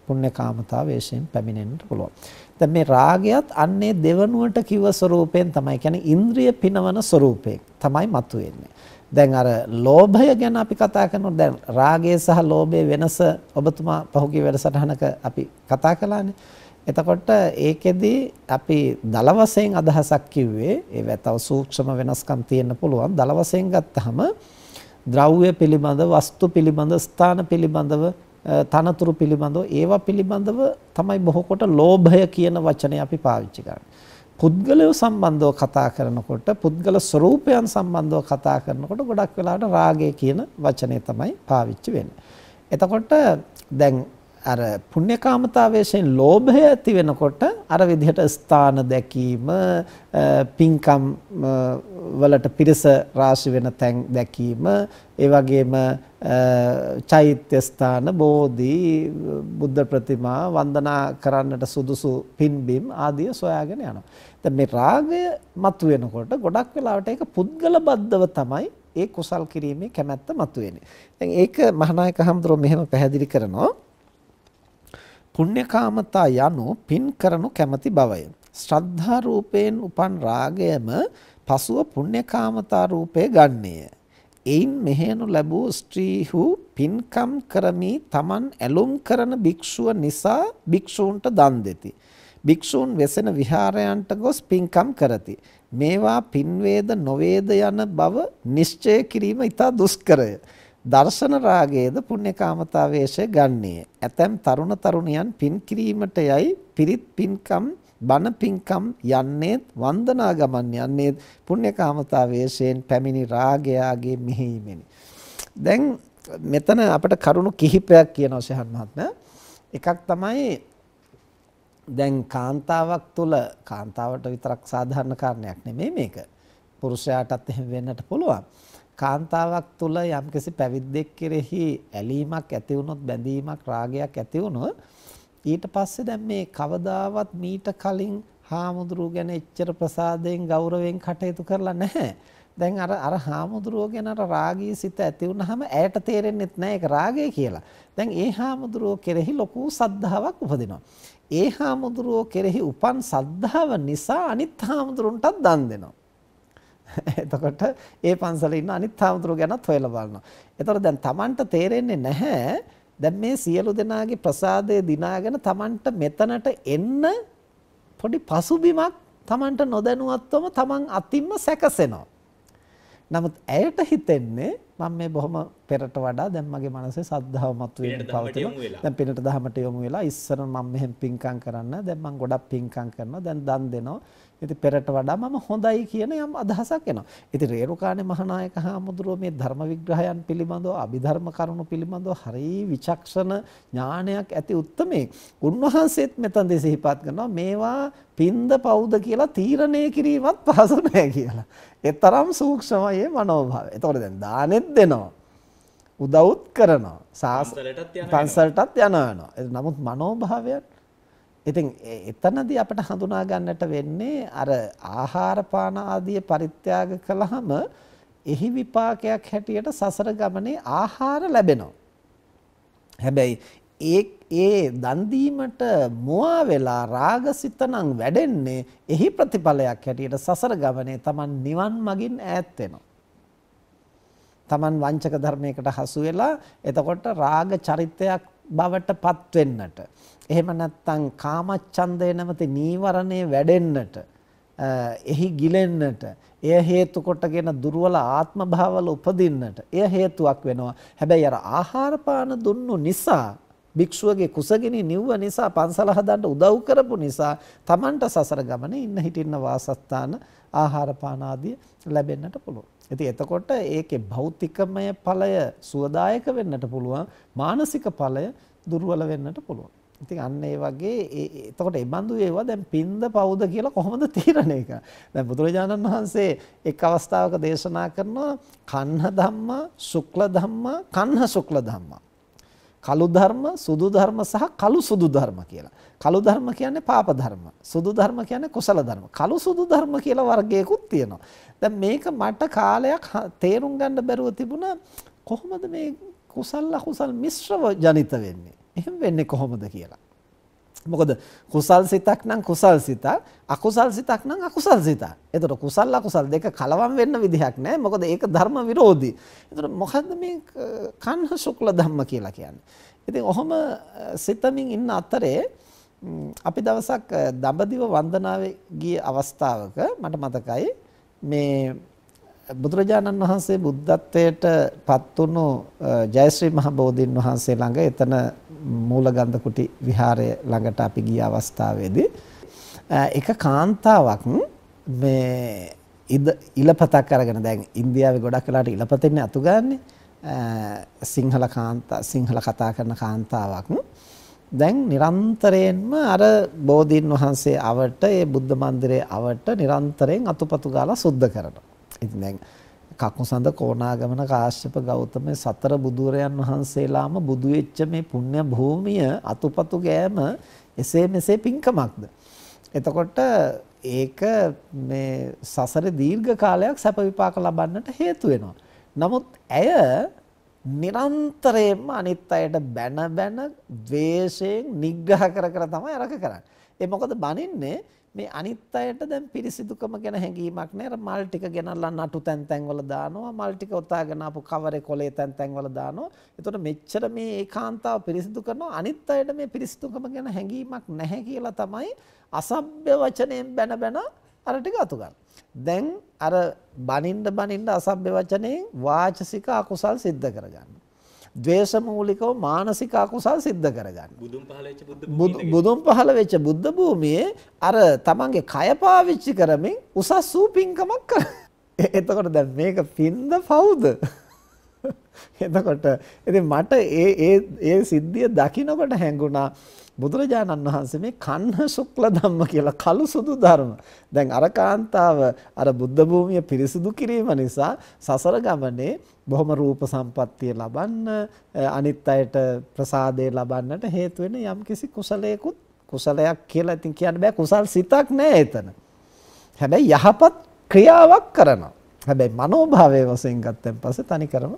පුණ්‍යකාමතා වේශයෙන් පැමිණෙන්නට පුළුවන්. දැන් මේ රාගයත් අන්නේ දෙවනුවට කිව ස්වરૂපයෙන් තමයි කියන්නේ ඉන්ද්‍රිය පිනවන ස්වરૂපයෙන් තමයි මතුවෙන්නේ. දැන් අර ලෝභය ගැන අපි කතා කරනකොට දැන් රාගය සහ ලෝභය වෙනස ඔබතුමා පහුගිය වැඩසටහනක අපි කතා කළානේ. එතකොට ඒකෙදි අපි දල වශයෙන් අදහසක් කිව්වේ ඒ වැතව සූක්ෂම වෙනස්කම් තියෙන්න පුළුවන්. දල වශයෙන් ගත්තහම ද්‍රව්‍ය පිළිබඳ, වස්තු පිළිබඳ, ස්ථාන පිළිබඳව තනතුරු පිළිබඳව ඒවා පිළිබඳව තමයි බොහෝ කොට ලෝභය කියන වචනේ අපි පාවිච්චි කරන්නේ. පුද්ගලයෝ සම්බන්ධව කතා කරනකොට පුද්ගල ස්වરૂපයන් සම්බන්ධව කතා කරනකොට ගොඩක් වෙලාවට රාගය කියන වචනේ තමයි පාවිච්චි වෙන්නේ. එතකොට දැන් අර පුණ්‍යකාමතාවයෙන් ලෝභය ඇති වෙනකොට අර විදිහට ස්ථාන දැකීම පින්කම් වලට පිරස රාශි වෙන තැන් දැකීම ඒ වගේම චෛත්‍ය ස්ථාන බෝධි බුද්ධ ප්‍රතිමා වන්දනා කරන්නට සුදුසු පින්බිම් ආදිය සොයාගෙන යනවා. දැන් මේ රාගය මතුවෙනකොට ගොඩක් වෙලාවට ඒක පුද්ගල බද්ධව තමයි ඒ කුසල් කිරීමේ කැමැත්ත මතුවෙන්නේ. දැන් ඒක මහානායක හඳුරෝ මෙහෙම පැහැදිලි කරනවා. පුණ්‍යකාමතා යනු පින් කරනු කැමැති බවය. ශ්‍රද්ධා රූපයෙන් උපන් රාගයම පසුව පුණ්‍යකාමතා රූපේ ගන්නේය. එයින් මෙහෙණු ලැබූ ස්ත්‍රීහු පින්කම් කරමි තමන් ඇලුම් කරන භික්ෂුව නිසා භික්ෂූන්ට දන් දෙති. භික්ෂූන් වෙසෙන විහාරයන්ට ගොස් පින්කම් කරති. මේවා පින් වේද නොවේද යන බව නිශ්චය කිරීම ඉතා දුෂ්කරය. දර්ශන රාගයේද පුණ්‍යකාමතාවේශය ගන්නේ. ඇතැම් තරුණ තරුණියන් පින් කිරීමට යයි පිරිත් පින්කම් බණ පින්කම් යන්නේත් වන්දනා ගමන් යන්නේත් පුණ්‍යකාමතාවේශයෙන් පැමිණි රාගයාගේ මෙහෙයීමෙනි. දැන් මෙතන අපිට කරුණු කිහිපයක් කියනවා සහන් මහත්මයා. එකක් තමයි දැන් කාන්තාවක් තුළ කාන්තාවට විතරක් සාධාරණ කාරණයක් නෙමෙයි මේක. පුරුෂයාටත් එහෙම වෙන්නට පුළුවන්. කාන්තාවක් තුල යම්කිසි පැවිද්දෙක් කෙරෙහි ඇලීමක් ඇති වුණොත් බැඳීමක් රාගයක් ඇති වුණොත් ඊට පස්සේ දැන් මේ කවදාවත් මීට කලින් හාමුදුරුව ගැන එච්චර ප්‍රසාදයෙන් ගෞරවයෙන් කටයුතු කරලා නැහැ. දැන් අර අර හාමුදුරුව ගැන අර රාගී සිත ඇති වුනහම ඇයට තේරෙන්නෙත් නැහැ ඒක රාගය කියලා. දැන් ඒ හාමුදුරුව කෙරෙහි ලොකු සද්ධාාවක් උපදිනවා. ඒ හාමුදුරුව කෙරෙහි උපන් සද්ධාව නිසා අනිත් හාමුදුරුන්ටත් දන් දෙනවා. එතකොට ඒ පන්සලේ ඉන්න අනිත් හාමුදුරුවෝ ගැනත් හොයලා බලනවා. එතකොට දැන් Tamanට තේරෙන්නේ නැහැ දැන් මේ සියලු දෙනාගේ ප්‍රසාදය දිනාගෙන Tamanට මෙතනට එන්න පොඩි පසුබිමක් Tamanට නොදැනුවත්වම Taman අතින්ම සැකසෙනවා. නමුත් ඇයට හිතෙන්නේ මම මේ බොහොම පෙරට වඩා දැන් මගේ මනසේ සද්ධාව මතුවෙන්න පවතිනවා. දැන් පිනට දහමට යොමු වෙලා ඉස්සර මම මෙහෙම පිංකම් කරන්න. දැන් මම ගොඩක් පිංකම් කරනවා. දැන් දන් දෙනවා. ඉතින් පෙරට වඩා මම හොඳයි කියන යම් අදහසක් එනවා. ඉතින් රේරුකාණේ මහානායක හාමුදුරුව මේ ධර්ම විග්‍රහයන් පිළිබඳව අභිධර්ම කරුණු පිළිබඳව හරි විචක්ෂණ ඥානයක් ඇති උත්තමේ. උන්වහන්සේත් මෙතනදී සිහිපත් කරනවා මේවා පින්ද පෞද කියලා තීරණය කිරීමත් පහසු නෑ කියලා. ඒ තරම් සූක්ෂමයි මනෝභාවය. ඒතකොට දැන් දානෙත් දෙනවා. උදව්ත් කරනවා. සාසනයටත් යනවා. පන්සලටත් යනවා. නමුත් මනෝභාවයත් ඉතින් එතනදී අපිට හඳුනා ගන්නට වෙන්නේ අර ආහාර පාන ආදී පරිත්‍යාග කළාම එහි විපාකයක් හැටියට සසර ගමනේ ආහාර ලැබෙනවා. හැබැයි ඒ ඒ දන් දීමට මුවා වෙලා රාගසිතනම් වැඩෙන්නේ එහි ප්‍රතිඵලයක් හැටියට සසර ගමනේ Taman නිවන් මගින් ඈත් වෙනවා. Taman වංචක ධර්මයකට හසු වෙලා එතකොට රාග චරිතයක් බවට පත් වෙන්නට එහෙම නැත්නම් කාමච්ඡන්දය නැමැති නීවරණේ වැඩෙන්නට එහි ගිලෙන්නට එය හේතු කොටගෙන දුර්වල ආත්ම භාවවල උපදින්නට එය හේතුවක් වෙනවා. හැබැයි අර ආහාර පාන දුන්නු නිසා භික්ෂුවගේ කුසගිනි නිව්ව නිසා පන්සල හදන්න උදව් කරපු නිසා Tamanට සසර ගමනේ ඉන්න හිටින්න වාසස්ථාන ආහාර පාන ආදී ලැබෙන්නට පුළුවන්. ඉතින් එතකොට ඒකේ භෞතිකමය ඵලය සුවදායක වෙන්නට පුළුවන් මානසික ඵලය දුර්වල වෙන්නට පුළුවන්. ඉතින් අන්න ඒ වගේ එතකොට ඒ බඳු ඒවා දැන් පින්ද පවුද කියලා කොහොමද තීරණය කරන්නේ? දැන් බුදුරජාණන් වහන්සේ එක් අවස්ථාවක දේශනා කරනවා කන්න ධම්මා, ශුක්ල ධම්මා, කන්න ශුක්ල ධම්මා. කළු ධර්ම, සුදු ධර්ම සහ කළු සුදු ධර්ම කියලා. කළු ධර්ම කියන්නේ පාප ධර්ම. සුදු ධර්ම කියන්නේ කුසල ධර්ම. කළු සුදු ධර්ම කියලා වර්ගයකුත් තියෙනවා. දැන් මේක මට කාලයක් තේරුම් ගන්න බැරුව තිබුණා කොහොමද මේ කුසල් අකුසල් මිශ්‍රව ජනිත වෙන්නේ? එහෙම වෙන්නේ කොහොමද කියලා. මොකද කුසල් සිතක් නම් කුසල් සිතක් අකුසල් සිතක් නම් අකුසල් සිතක්. එතකොට කුසල් අකුසල් දෙක කලවම් වෙන්න විදිහක් නැහැ. මොකද ඒක ධර්ම විරෝධී. එතකොට මොකද්ද මේ කන්හ ශුක්ල ධම්ම කියලා කියන්නේ? ඉතින් ඔහොම සිතමින් ඉන්න අතරේ අපි දවසක් දඹදිව වන්දනාවේ ගිය අවස්ථාවක මට මතකයි මේ බුදුරජාණන් වහන්සේ බුද්ධත්වයට පත් වුණු ජයශ්‍රී මහ බෝධින් වහන්සේ ළඟ එතන මූලගන්ධ කුටි විහාරය ළඟට අපි ගිය අවස්ථාවේදී එක කාන්තාවක් මේ ඉලපතක් අරගෙන දැන් ඉන්දියාවේ ගොඩක් වෙලාට ඉලපතින්නේ අතු ගන්නනේ සිංහල කාන්තා සිංහල කතා කරන කාන්තාවක් දැන් නිරන්තරයෙන්ම අර බෝධීන් වහන්සේ අවට ඒ බුද්ධ මන්දිරයේ අවට නිරන්තරයෙන් අතුපතු ගාලා සුද්ධ කරනවා. ඉතින් දැන් කකුසඳ කොණාගමන කාශ්‍යප ගෞතම සතර බුදුරයන් වහන්සේලාම බුදු වෙච්ච මේ පුණ්‍ය භූමිය අතුපතු ගෑම එසේ මෙසේ පින්කමක්ද එතකොට ඒක මේ සසරේ දීර්ඝ කාලයක් සැප විපාක ලබන්නට හේතු වෙනවා නමුත් ඇය නිරන්තරයෙන්ම අනිත් අයට බැන බැන ද්වේෂයෙන් නිග්‍රහ කර කර තමයි අරක කරන්නේ ඒ මොකද බනින්නේ මේ අනිත් අයට දැන් පිරිසිදුකම ගැන හැඟීමක් නෑ අර මල් ටික ගෙනල්ලා නටු තැන් තැන් වල දානවා මල් ටික ඔතාගෙන ආපු කවරේ කොලේ තැන් තැන් වල දානවා එතකොට මෙච්චර මේ ඒකාන්තාව පිරිසිදු කරනවා අනිත් අයට මේ පිරිසිදුකම ගැන හැඟීමක් නැහැ කියලා තමයි අසභ්‍ය වචනයෙන් බැන බැන අර ටික අතුගන්න. දැන් අර බනින්න බනින්න අසභ්‍ය වචනයෙන් වාචසික අකුසල් සිද්ධ කරගන්නවා. ද්වේෂ මූලිකව මානසික අකුසල් සිද්ධ කරගන්න. බුදුන් පහළ වෙච්ච බුද්ධ භූමියේ බුදුන් පහළ වෙච්ච බුද්ධ භූමියේ අර තමන්ගේ කය පාවිච්චි කරමින් උසස් වූ පින්කමක් කර. එතකොට දැන් මේක පින්ද පවුද? එතකොට ඉතින් මට ඒ ඒ ඒ සිද්ධිය දකිනකොට හැඟුණා බුදුරජාණන් වහන්සේ මේ කන්න ශුක්ල ධම්ම කියලා කළු සුදු ධර්ම. දැන් අර කාන්තාව අර බුද්ධ භූමිය පිරිසුදු කිරීම නිසා සසර ගමනේ බොහොම රූප සම්පත්තිය ලබන්න අනිත් අයට ප්‍රසාදේ ලබන්නට හේතු වෙන යම්කිසි කුසලයකුත් කුසලයක් කියලා ඉතින් කියන්න බෑ කුසල් සිතක් නෑ එතන. හැබැයි යහපත් ක්‍රියාවක් කරනවා. හැබැයි මනෝභාවය වශයෙන් ගත්තන් පස්සේ තනිකරම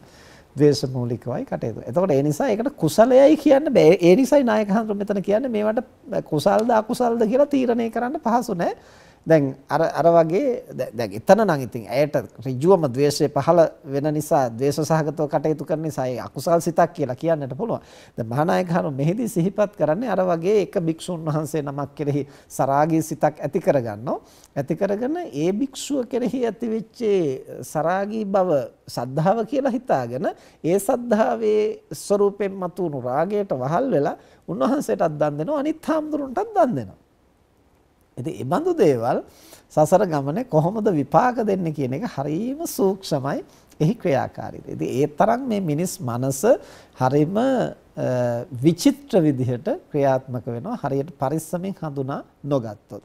ද්වේෂ මූලිකවයි කටයුතු. එතකොට ඒ නිසා ඒකට කුසලයයි කියන්න බෑ. ඒ නිසායි නායක හඳුන් මෙතන කියන්නේ මේවට කුසල්ද අකුසල්ද කියලා තීරණය කරන්න පහසු නෑ. දැන් අර අර වගේ දැන් එතන නම් ඉතින් ඇයට ඍජුවම द्वේෂය පහළ වෙන නිසා द्वේෂ සහගතව කටයුතු කරන නිසා ඒ අකුසල් සිතක් කියලා කියන්නට පුළුවන්. දැන් මහානායක හරු මෙහිදී සිහිපත් කරන්නේ අර වගේ එක භික්ෂුන් වහන්සේ නමක් කෙරෙහි සරාගී සිතක් ඇති කරගන්නෝ. ඇති කරගෙන ඒ භික්ෂුව කෙරෙහි ඇතිවෙච්ච සරාගී බව සද්ධාව කියලා හිතාගෙන ඒ සද්ධාවේ ස්වરૂපෙන් මතුණු රාගයට වහල් වෙලා උන්වහන්සේටත් දන් දෙනවා අනිත් හාමුදුරන්ටත් දන් දෙනවා. ඉතින් මේ බඳු දේවල් සසර ගමනේ කොහොමද විපාක දෙන්නේ කියන එක හරීම සූක්ෂමයි එහි ක්‍රියාකාරීත්වය. ඉතින් ඒ තරම් මේ මිනිස් මනස හරීම විචිත්‍ර විදිහට ක්‍රියාත්මක වෙනවා හරියට පරිස්සමෙන් හඳුනා නොගත්තොත්.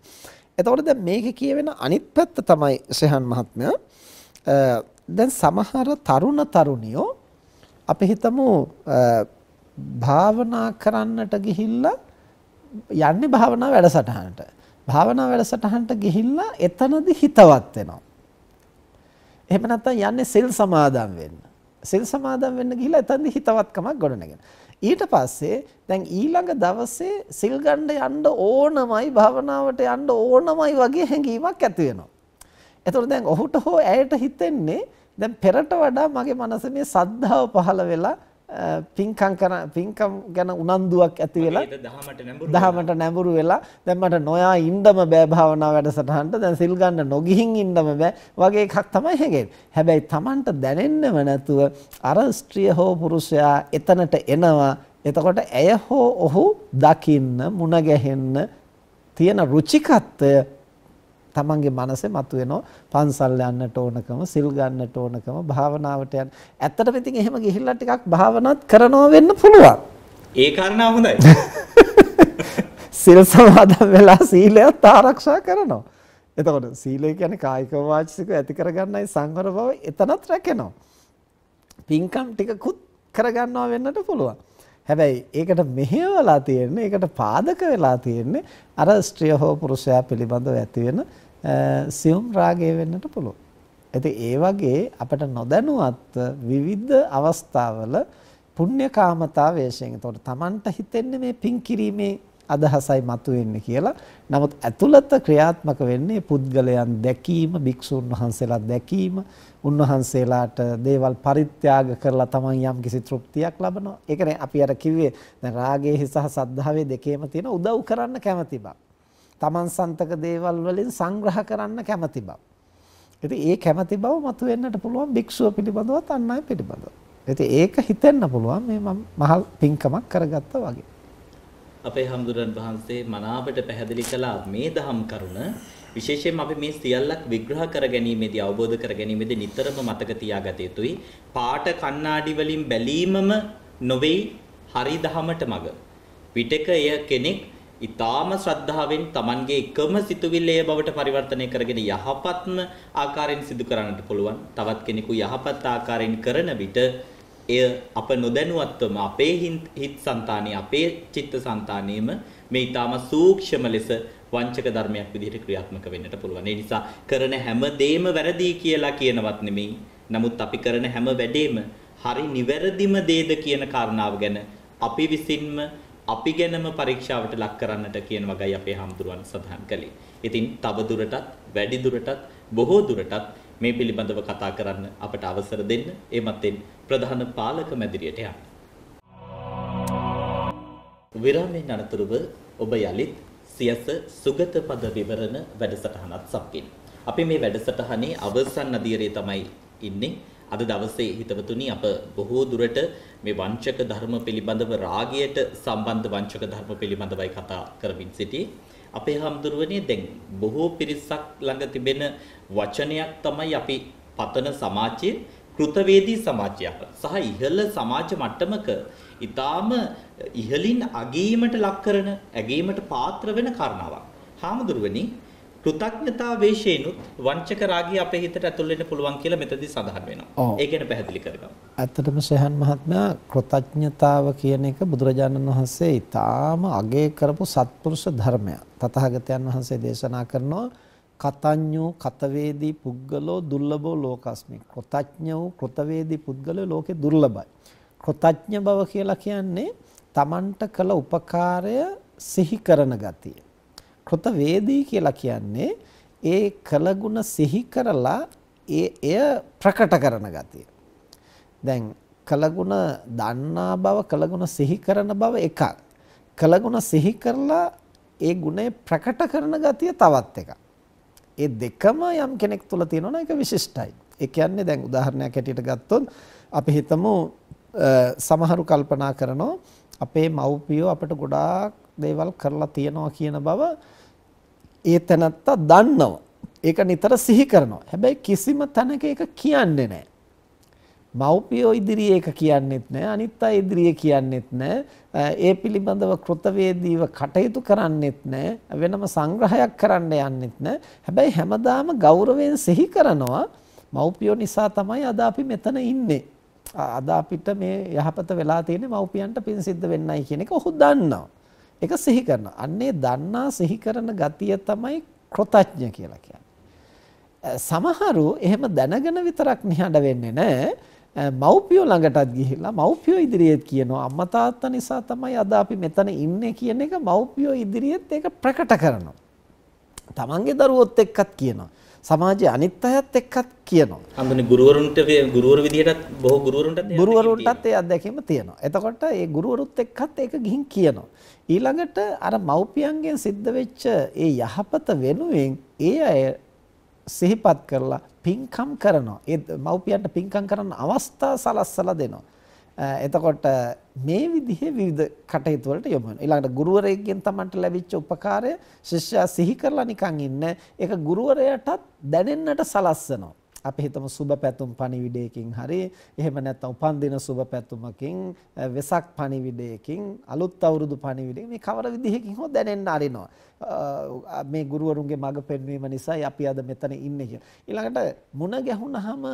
එතකොට දැන් මේකේ කියවෙන අනිත් පැත්ත තමයි සෙහන් මහත්මයා දැන් සමහර තරුණ තරුණියෝ අපි හිතමු භාවනා කරන්නට ගිහිල්ලා යන්නේ භාවනා වැඩසටහනට. භාවනා වැඩසටහනට ගිහිල්ලා එතනදි හිතවත් වෙනවා. එහෙම නැත්නම් යන්නේ සෙල් සමාදන් වෙන්න. සෙල් සමාදන් වෙන්න ගිහිල්ලා එතනදි හිතවත්කමක් ගොඩනගෙන. ඊට පස්සේ දැන් ඊළඟ දවසේ සිල් ගන්න යන්න ඕනමයි භාවනාවට යන්න ඕනමයි වගේ හැඟීමක් ඇති වෙනවා. එතකොට දැන් ඔහුට හෝ ඇයට හිතෙන්නේ දැන් පෙරට වඩා මගේ මනසේ මේ සද්ධාව පහළ වෙලා පින්කම් කරන පින්කම් ගැන උනන්දුවක් ඇති වෙලා දහමට නැඹුරු වෙලා දැන් මට නොයා ඉන්නම බෑ භාවනා වැඩසටහනට දැන් සිල් ගන්න නොගිහින් ඉන්නම බෑ වගේ එකක් තමයි හැගෙන්නේ. හැබැයි Tamanට දැනෙන්නම නැතුව අර ස්ත්‍රිය හෝ පුරුෂයා එතනට එනවා. එතකොට ඇය හෝ ඔහු දකින්න මුණ ගැහෙන්න තියෙන රුචිකත්වය තමන්ගේ මනසේ මතුවෙනවා පන්සල් යන්නට ඕනකම, සිල් ගන්නට ඕනකම, භාවනාවට යන. ඇත්තටම ඉතින් එහෙම ගිහිල්ලා ටිකක් භාවනාත් කරනවා වෙන්න පුළුවන්. ඒ කාරණා හොඳයි. සිල් සමාදන් වෙලා සීලයත් ආරක්ෂා කරනවා. එතකොට සීලය කියන්නේ කායික වාචික ඇති කරගන්නයි සංවර බව එතනත් රැකෙනවා. පින්කම් ටිකකුත් කරගන්නවා වෙන්නට පුළුවන්. හැබැයි ඒකට මෙහෙවලා තියෙන්නේ ඒකට පාදක වෙලා තියෙන්නේ අර ස්ත්‍රිය හෝ පුරුෂයා පිළිබඳව ඇති වෙන සියුම් රාගය වෙන්නට පුළුවන්. ඉතින් ඒ වගේ අපිට නොදැනුවත්ව විවිධ අවස්ථාවල පුණ්‍යකාමතා වේශයෙන් එතකොට Tamanට හිතෙන්නේ මේ පින් කිරීමේ අදහසයි මතුවෙන්නේ කියලා. නමුත් ඇතුළත ක්‍රියාත්මක වෙන්නේ පුද්ගලයන් දැකීම, භික්ෂුන් වහන්සේලා දැකීම, උන්වහන්සේලාට දේවල් පරිත්‍යාග කරලා තමන් යම් කිසි තෘප්තියක් ලබනවා. ඒ කියන්නේ අපි අර කිව්වේ දැන් රාගයේ සහ සද්ධාවේ දෙකේම තියෙන උදව් කරන්න කැමැති බව. තමන් සන්තක දේවල් වලින් සංග්‍රහ කරන්න කැමති බව. ඉතින් ඒ කැමති බව මතුවෙන්නට පුළුවන් භික්ෂුව පිළිබඳවත් අන් අය පිළිබඳව. ඉතින් ඒක හිතෙන්න පුළුවන් මේ මම මහල් පින්කමක් කරගත්තා වගේ. අපේ හම්දුරන් වහන්සේ මනාවට පැහැදිලි කළා මේ දහම් කරුණ විශේෂයෙන්ම අපි මේ සියල්ලක් විග්‍රහ කර ගැනීමේදී අවබෝධ කර ගැනීමේදී නිතරම මතක තියාගත යුතුයි පාට කණ්ණාඩි වලින් බැලීමම නොවේ හරි දහමට මඟ පිටක එය කෙනෙක් ඊටාම ශ්‍රද්ධාවෙන් Tamanගේ එකම සිතුවිල්ලේ බවට පරිවර්තනය කරගෙන යහපත්ම ආකාරයෙන් සිදු කරන්නට පුළුවන්. තවත් කෙනෙකු යහපත් ආකාරයෙන් කරන විට එය අප නොදැනුවත්වම අපේ හිත් సంతානයේ අපේ චිත්ත సంతානයේම මේ ඊටාම සූක්ෂම ලෙස වංචක ධර්මයක් විදිහට ක්‍රියාත්මක වෙන්නට පුළුවන්. ඒ නිසා කරන හැම දෙයක්ම වැරදි කියලා කියනවත් නෙමෙයි. නමුත් අපි කරන හැම වැඩේම හරි නිවැරදිම දේද කියන කාරණාව ගැන අපි විසින්ම අපි ගැනම පරීක්ෂාවට ලක් කරන්නට කියන වගයි අපේ හාමුදුරුවන් සඳහන් කළේ. ඉතින් තව දුරටත් වැඩි දුරටත් බොහෝ දුරටත් මේ පිළිබඳව කතා කරන්න අපට අවසර දෙන්න. එමත්ෙන් ප්‍රධාන පාලක මැදිරියට යන්න. විරාමයෙන් අනතුරුව ඔබ යලිත් සියස සුගත පද විවරණ වැඩසටහනත් සපකින්. අපි මේ වැඩසටහනේ අවසන් අදියරේ තමයි ඉන්නේ. අද දවසේ හිතවතුනි අප බොහෝ දුරට මේ වංචක ධර්ම පිළිබඳව රාගයට සම්බන්ධ වංචක ධර්ම පිළිබඳවයි කතා කරමින් සිටියේ. අපේ හැමදෙරුවනේ දැන් බොහෝ පිරිසක් ළඟ තිබෙන වචනයක් තමයි අපි පතන සමාජයේ කෘතවේදී සමාජයක් සහ ඉහළ සමාජ මට්ටමක ඊටාම ඉහළින් අගීමට ලක් කරන, ඇගීමට පාත්‍ර වෙන කාරණාවක්. හාමුදුරුවනේ කෘතඥතා වේශේනුත් වංචක රාගය අපේ හිතට ඇතුල් වෙන්න පුළුවන් කියලා මෙතනදී සඳහන් වෙනවා. ඒ ගැන පැහැදිලි කරගමු. ඇත්තටම සහන් මහත්මයා කෘතඥතාව කියන එක බුදුරජාණන් වහන්සේ ඊටාම අගය කරපු සත්පුරුෂ ධර්මයක්. තථාගතයන් වහන්සේ දේශනා කරනවා කතඤ්ඤෝ කතවේදී පුද්ගලෝ දුර්ලභෝ ලෝකස්මි. කෘතඥ වූ කෘතවේදී පුද්ගලෝ ලෝකේ දුර්ලභයි. කෘතඥ බව කියලා කියන්නේ තමන්ට කළ උපකාරය සිහි කරන ගතිය. කෘතවේදී කියලා කියන්නේ ඒ කළගුණ සිහි කරලා ඒ එය ප්‍රකට කරන ගතිය. දැන් කළගුණ දන්නා බව කළගුණ සිහි කරන බව එකක්. කළගුණ සිහි කරලා ඒ ගුණය ප්‍රකට කරන ගතිය තවත් එකක්. ඒ දෙකම යම් කෙනෙක් තුල තියෙනවා ඒක විශිෂ්ටයි. ඒ කියන්නේ දැන් උදාහරණයක් ඇටියට ගත්තොත් අපි හිතමු සමහරු කල්පනා කරනවා අපේ මව්පියෝ අපට ගොඩාක් දේවල් කරලා තියනවා කියන බව ඒ තැනත්තා දන්නවා. ඒක නිතර සිහි කරනවා. හැබැයි කිසිම තැනක ඒක කියන්නේ නැහැ. මව්පියෝ ඉදිරියේ ඒක කියන්නෙත් නැහැ. අනිත් අය ඉදිරියේ කියන්නෙත් නැහැ. ඒ පිළිබඳව කෘතවේදීව කටයුතු කරන්නෙත් නැහැ. වෙනම සංග්‍රහයක් කරන්න යන්නෙත් නැහැ. හැබැයි හැමදාම ගෞරවයෙන් සිහි කරනවා මව්පියෝ නිසා තමයි අද අපි මෙතන ඉන්නේ. අද අපිට මේ යහපත වෙලා තියෙන්නේ මව්පියන්ට පින් සිද්ධ වෙන්නයි කියන එක ඔහු දන්නවා. ඒක සිහි කරනවා. අන්නේ දන්නා සිහි කරන ගතිය තමයි කෘතඥ කියලා කියන්නේ. සමහරු එහෙම දැනගෙන විතරක් නිහඬ වෙන්නේ නැහැ. මව්පියෝ ළඟටත් ගිහිල්ලා මව්පියෝ ඉදිරියේත් කියනවා අම්මා තාත්තා නිසා තමයි අද අපි මෙතන ඉන්නේ කියන එක මව්පියෝ ඉදිරියේත් ඒක ප්‍රකට කරනවා. තමන්ගේ දරුවොත් එක්කත් කියනවා. සමාජයේ අනිත් අයත් එක්කත් කියනවා. අන්දනේ ගුරුවරුන්ට ගුරුවරු විදියටත් බොහෝ ගුරුවරුන්ටත් ගුරුවරුන්ටත් ඒ අත්දැකීම තියෙනවා. එතකොට ඒ ගුරුවරුත් එක්කත් ඒක ගිහින් කියනවා. ඊළඟට අර මව්පියන්ගෙන් සිද්ධ වෙච්ච ඒ යහපත වෙනුවෙන් ඒ අය සිහිපත් කරලා පින්කම් කරනවා. ඒ මව්පියන්ට පින්කම් කරන්න අවස්ථා සලස්සලා දෙනවා. එතකොට මේ විදිහේ විවිධ කටයුතු වලට යොමු වෙනවා. ඊළඟට ගුරුවරයෙක්ගෙන් Tamanට ලැබිච්ච උපකාරය ශිෂ්‍යයා සිහි කරලා නිකන් ඉන්න ඒක ගුරුවරයාටත් දැනෙන්නට සලස්සනවා. අපි හිතමු සුබ පැතුම් පණිවිඩයකින් හරි එහෙම නැත්නම් උපන්දින සුබ පැතුමකින් වෙසක් පණිවිඩයකින් අලුත් අවුරුදු පණිවිඩයකින් මේ කවර විදිහකින් හෝ දැනෙන්න අරිනවා මේ ගුරුවරුන්ගේ මඟ පෙන්වීම නිසා අපි අද මෙතන ඉන්නේ කියලා ඊළඟට මුණ ගැහුනහම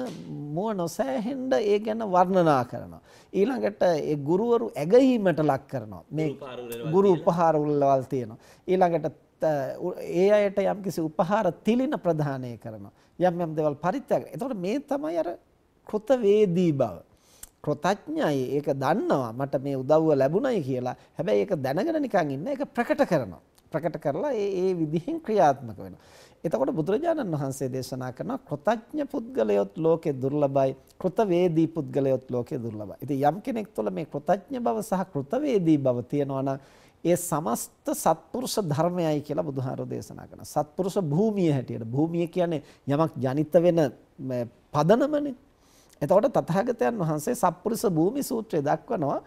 මුව නොසෑහෙන්න ඒ ගැන වර්ණනා කරනවා ඊළඟට ඒ ගුරුවරු ඇගීමට ලක් කරනවා මේ ගුරු උපහාර උල්ලවල් තියෙනවා ඊළඟට ඒ අයට යම්කිසි උපහාර තිලින ප්‍රදානය කරනවා. යම් යම් දේවල් පරිත්‍යාග. එතකොට මේ තමයි අර කෘතවේදී බව. කෘතඥයි ඒක දන්නවා මට මේ උදව්ව ලැබුණයි කියලා. හැබැයි ඒක දැනගෙන නිකන් ඉන්න ඒක ප්‍රකට කරනවා. ප්‍රකට කරලා ඒ ඒ විදිහෙන් ක්‍රියාත්මක වෙනවා. එතකොට බුදුරජාණන් වහන්සේ දේශනා කරන කෘතඥ පුද්ගලයොත් ලෝකේ දුර්ලභයි කෘතවේදී පුද්ගලයොත් ලෝකේ දුර්ලභයි. ඉතින් යම් කෙනෙක් තුළ මේ කෘතඥ බව සහ කෘතවේදී බව තියෙනවා නම් ඒ සමස්ත සත්පුරුෂ ධර්මයයි කියලා බුදුහාරෝ දේශනා කරනවා. සත්පුරුෂ භූමිය හැටියට. භූමිය කියන්නේ යමක් ජනිත වෙන පදනමනේ. එතකොට තථාගතයන් වහන්සේ සත්පුරුෂ භූමි සූත්‍රය දක්වනවා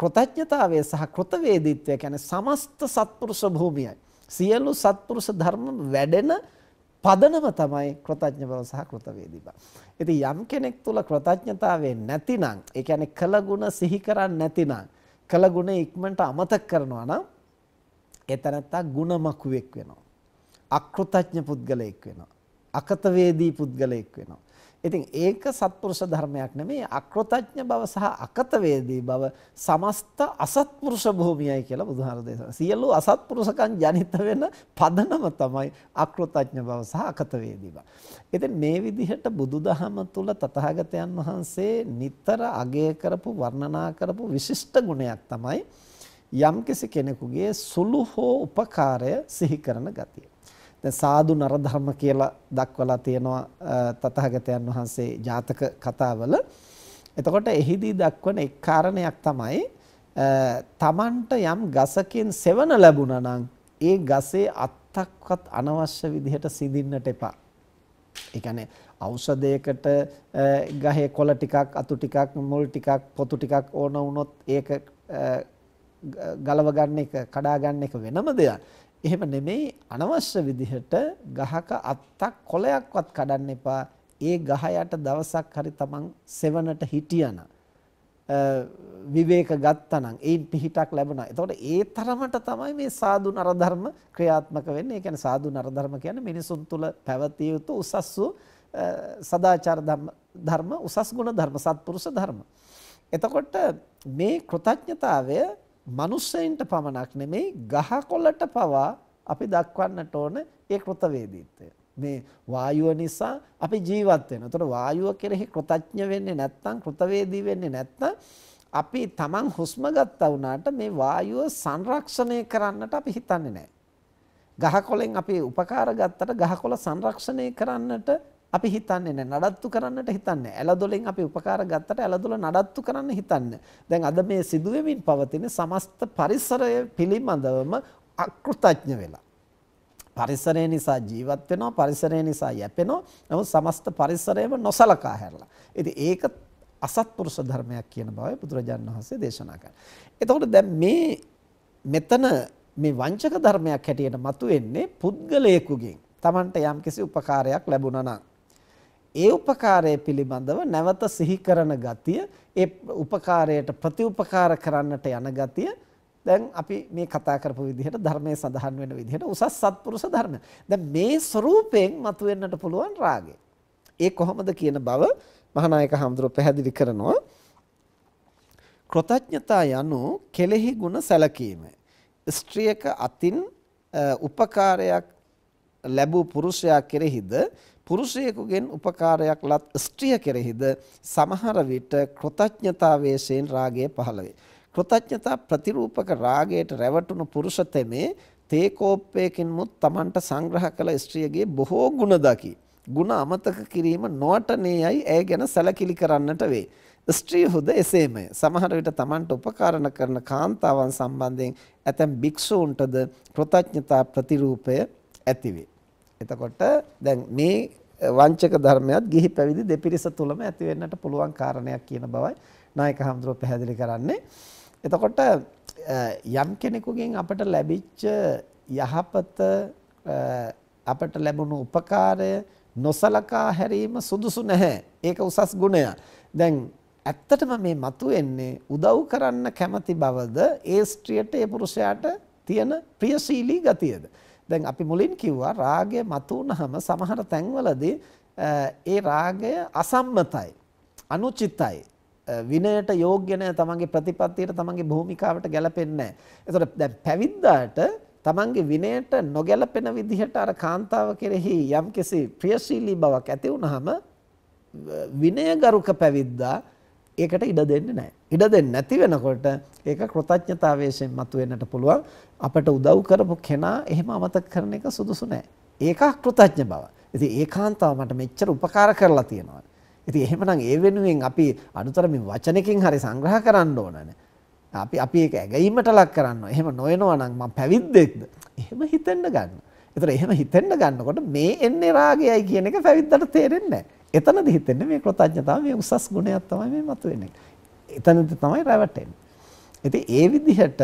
කෘතඥතාවය සහ කෘතවේදීත්වය කියන්නේ සමස්ත සත්පුරුෂ භූමියයි. සියලු සත්පුරුෂ ධර්ම වැඩෙන පදනම තමයි කෘතඥ බව සහ කෘතවේදී බව. ඉතින් යම් කෙනෙක් තුල කෘතඥතාවය නැතිනම්, ඒ කියන්නේ කළ ගුණ සිහි කරන්නේ නැතිනම් කළ ගුණ ඉක්මනට අමතක කරනවා නම් ඒ තැනත්තා ගුණමකුවෙක් වෙනවා. අකෘතඥ පුද්ගලයෙක් වෙනවා. අකතවේදී පුද්ගලයෙක් වෙනවා. ඉතින් ඒක සත්පුරුෂ ධර්මයක් නෙමෙයි අක්‍රතඥ බව සහ අකතවේදී බව සමස්ත අසත්පුරුෂ භූමියයි කියලා බුදුහාර දේශනා. සියලු අසත්පුරුෂකම් ජනිත වෙන පදනම තමයි අක්‍රතඥ බව සහ අකතවේදී බව. ඉතින් මේ විදිහට බුදුදහම තුල තථාගතයන් වහන්සේ නිතර අගය කරපු වර්ණනා කරපු විශිෂ්ට ගුණයක් තමයි යම්කිසි කෙනෙකුගේ සුළු හෝ උපකාරය සිහි කරන ගතිය. දැන් සාදු නරධර්ම කියලා දක්වලා තියෙනවා තථාගතයන් වහන්සේ ජාතක කතාවල. එතකොට එහිදී දක්වන එක් කාරණයක් තමයි තමන්ට යම් ගසකින් සෙවන ලැබුණා නම් ඒ ගසේ අත්තක්වත් අනවශ්‍ය විදිහට සිදින්නට එපා. ඒ කියන්නේ ඖෂධයකට ගහේ කොළ ටිකක් අතු ටිකක් මුල් ටිකක් පොතු ටිකක් ඕන වුණොත් ඒක ගලව ගන්න එක කඩා ගන්න එක වෙනම දෙයක්. එහෙම නෙමෙයි අනවශ්‍ය විදිහට ගහක අත්තක් කොලයක්වත් කඩන්න එපා. ඒ ගහ යට දවසක් හරි තමන් සෙවණට හිටියනම් විවේක ගත්තනම් ඒන් පිහිටක් ලැබුණා. එතකොට ඒ තරමට තමයි මේ සාදු නරධර්ම ක්‍රියාත්මක වෙන්නේ. ඒ කියන්නේ සාදු නරධර්ම කියන්නේ මිනිසුන් තුළ පැවතිය යුතු උසස් වූ සදාචාර ධර්ම, උසස් ගුණ ධර්ම, සත්පුරුෂ ධර්ම. එතකොට මේ කෘතඥතාවය මිනිස්සෙන්ට පමණක් නෙමෙයි ගහකොළට පවා අපි දක්වන්නට ඕන ඒ කෘතවේදීත්වය. මේ වායුව නිසා අපි ජීවත් වෙනවා. ඒතකොට වායුව කෙරෙහි කෘතඥ වෙන්නේ නැත්නම් කෘතවේදී වෙන්නේ නැත්නම් අපි Taman හුස්ම ගත්තා වුණාට මේ වායුව සංරක්ෂණය කරන්නට අපි හිතන්නේ නැහැ. ගහකොළෙන් අපි උපකාර ගත්තට ගහකොළ සංරක්ෂණය කරන්නට අපි හිතන්නේ නැහැ නඩත්තු කරන්නට හිතන්නේ ඇලදොලෙන් අපි උපකාර ගත්තට ඇලදොල නඩත්තු කරන්න හිතන්නේ දැන් අද මේ සිදුවෙමින් පවතින සමස්ත පරිසරය පිළිබඳවම අකෘතඥ වෙලා පරිසරය නිසා ජීවත් වෙනවා පරිසරය නිසා යැපෙනවා නමුත් සමස්ත පරිසරයම නොසලකා හැරලා ඉතින් ඒක අසත්පුරුෂ ධර්මයක් කියන බවයි බුදුරජාණන් වහන්සේ දේශනා කරන්නේ එතකොට දැන් මේ මෙතන මේ වංචක ධර්මයක් හැටියට මතුවෙන්නේ පුද්ගලයෙකුගෙන් Tamanට යම්කිසි උපකාරයක් ලැබුණා නම් ඒ උපකාරය පිළිබඳව නැවත සිහි කරන ගතිය ඒ උපකාරයට ප්‍රතිඋපකාර කරන්නට යන ගතිය දැන් අපි මේ කතා කරපු විදිහට ධර්මයේ සඳහන් වෙන විදිහට උසස් සත්පුරුෂ ධර්ම. දැන් මේ ස්වરૂපයෙන් මතුවෙන්නට පුළුවන් රාගය. ඒ කොහොමද කියන බව මහානායක හඳුරෝ පැහැදිලි කරනවා. කෘතඥතා යනු කෙලෙහි ගුණ සැලකීම. ස්ත්‍රියක අතින් උපකාරයක් ලැබූ පුරුෂයා කෙරෙහිද පුරුෂයෙකුගෙන් උපකාරයක් ලත් ස්ත්‍රිය කෙරෙහිද සමහර විට කෘතඥතාවයෙන් රාගය පහළ වේ. කෘතඥතා ප්‍රතිරූපක රාගයට රැවටුණු පුරුෂ තෙමේ තේ කෝප්පයකින්මුත් Tamanට සංග්‍රහ කළ ස්ත්‍රියගේ බොහෝ ගුණ දකි. ගුණ අමතක කිරීම නොවටනේයයි ඇය ගැන සැලකිලි කරන්නට වේ. ස්ත්‍රීහුද එසේමය. සමහර විට Tamanට උපකාරණ කරන කාන්තාවන් සම්බන්ධයෙන් ඇතැම් භික්ෂූන්ටද කෘතඥතා ප්‍රතිරූපය ඇතිවේ. එතකොට දැන් මේ වංචක ධර්මයක් ගිහි පැවිදි දෙපිරිස තුලම ඇති වෙන්නට පුළුවන් කාරණයක් කියන බවයි නායක හඳුරෝ පැහැදිලි කරන්නේ. එතකොට යම් කෙනෙකුගෙන් අපට ලැබිච්ච යහපත අපට ලැබුණු උපකාරය නොසලකා හැරීම සුදුසු නැහැ. ඒක උසස් ගුණයක්. දැන් ඇත්තටම මේ මතුවෙන්නේ උදව් කරන්න කැමති බවද ඒ ස්ත්‍රියට ඒ පුරුෂයාට තියෙන ප්‍රියශීලී ගතියද? දැන් අපි මුලින් කිව්වා රාගය මතුනහම සමහර තැන්වලදී ඒ රාගය අසම්මතයි අනුචිතයි විනයට යෝග්‍ය නැහැ තමන්ගේ ප්‍රතිපත්තියට තමන්ගේ භූමිකාවට ගැලපෙන්නේ නැහැ. ඒතකොට දැන් පැවිද්දාට තමන්ගේ විනයට නොගැලපෙන විදිහට අර කාන්තාව කෙරෙහි යම්කිසි ප්‍රියශීලී බවක් ඇති වුනහම විනයගරුක පැවිද්දා ඒකට ඉඩ දෙන්නේ නැහැ. ඉඩ දෙන්නේ නැති වෙනකොට ඒක කෘතඥතාවයෙන් මතුවෙන්නට පුළුවන් අපට උදව් කරපු කෙනා එහෙම අමතක කරන එක සුදුසු නෑ ඒක කෘතඥ බව ඉතින් ඒකාන්තව මට මෙච්චර උපකාර කරලා තියෙනවා ඉතින් එහෙමනම් ඒ වෙනුවෙන් අපි අනුතර මේ වචනකින් හරි සංග්‍රහ කරන්න ඕනනේ අපි අපි ඒක ඇගීමට ලක් කරනවා එහෙම නොයනවා නම් මම පැවිද්දෙක්ද එහෙම හිතෙන්න ගන්න. ඒතර එහෙම හිතෙන්න ගන්නකොට මේ එන්නේ රාගයයි කියන එක පැවිද්දට තේරෙන්නේ නැහැ. එතනදි හිතෙන්නේ මේ කෘතඥතාව මේ උසස් ගුණයක් තමයි මේ මතුවෙන්නේ. එතනදී තමයි රැවටෙන්නේ. ඉතින් ඒ විදිහට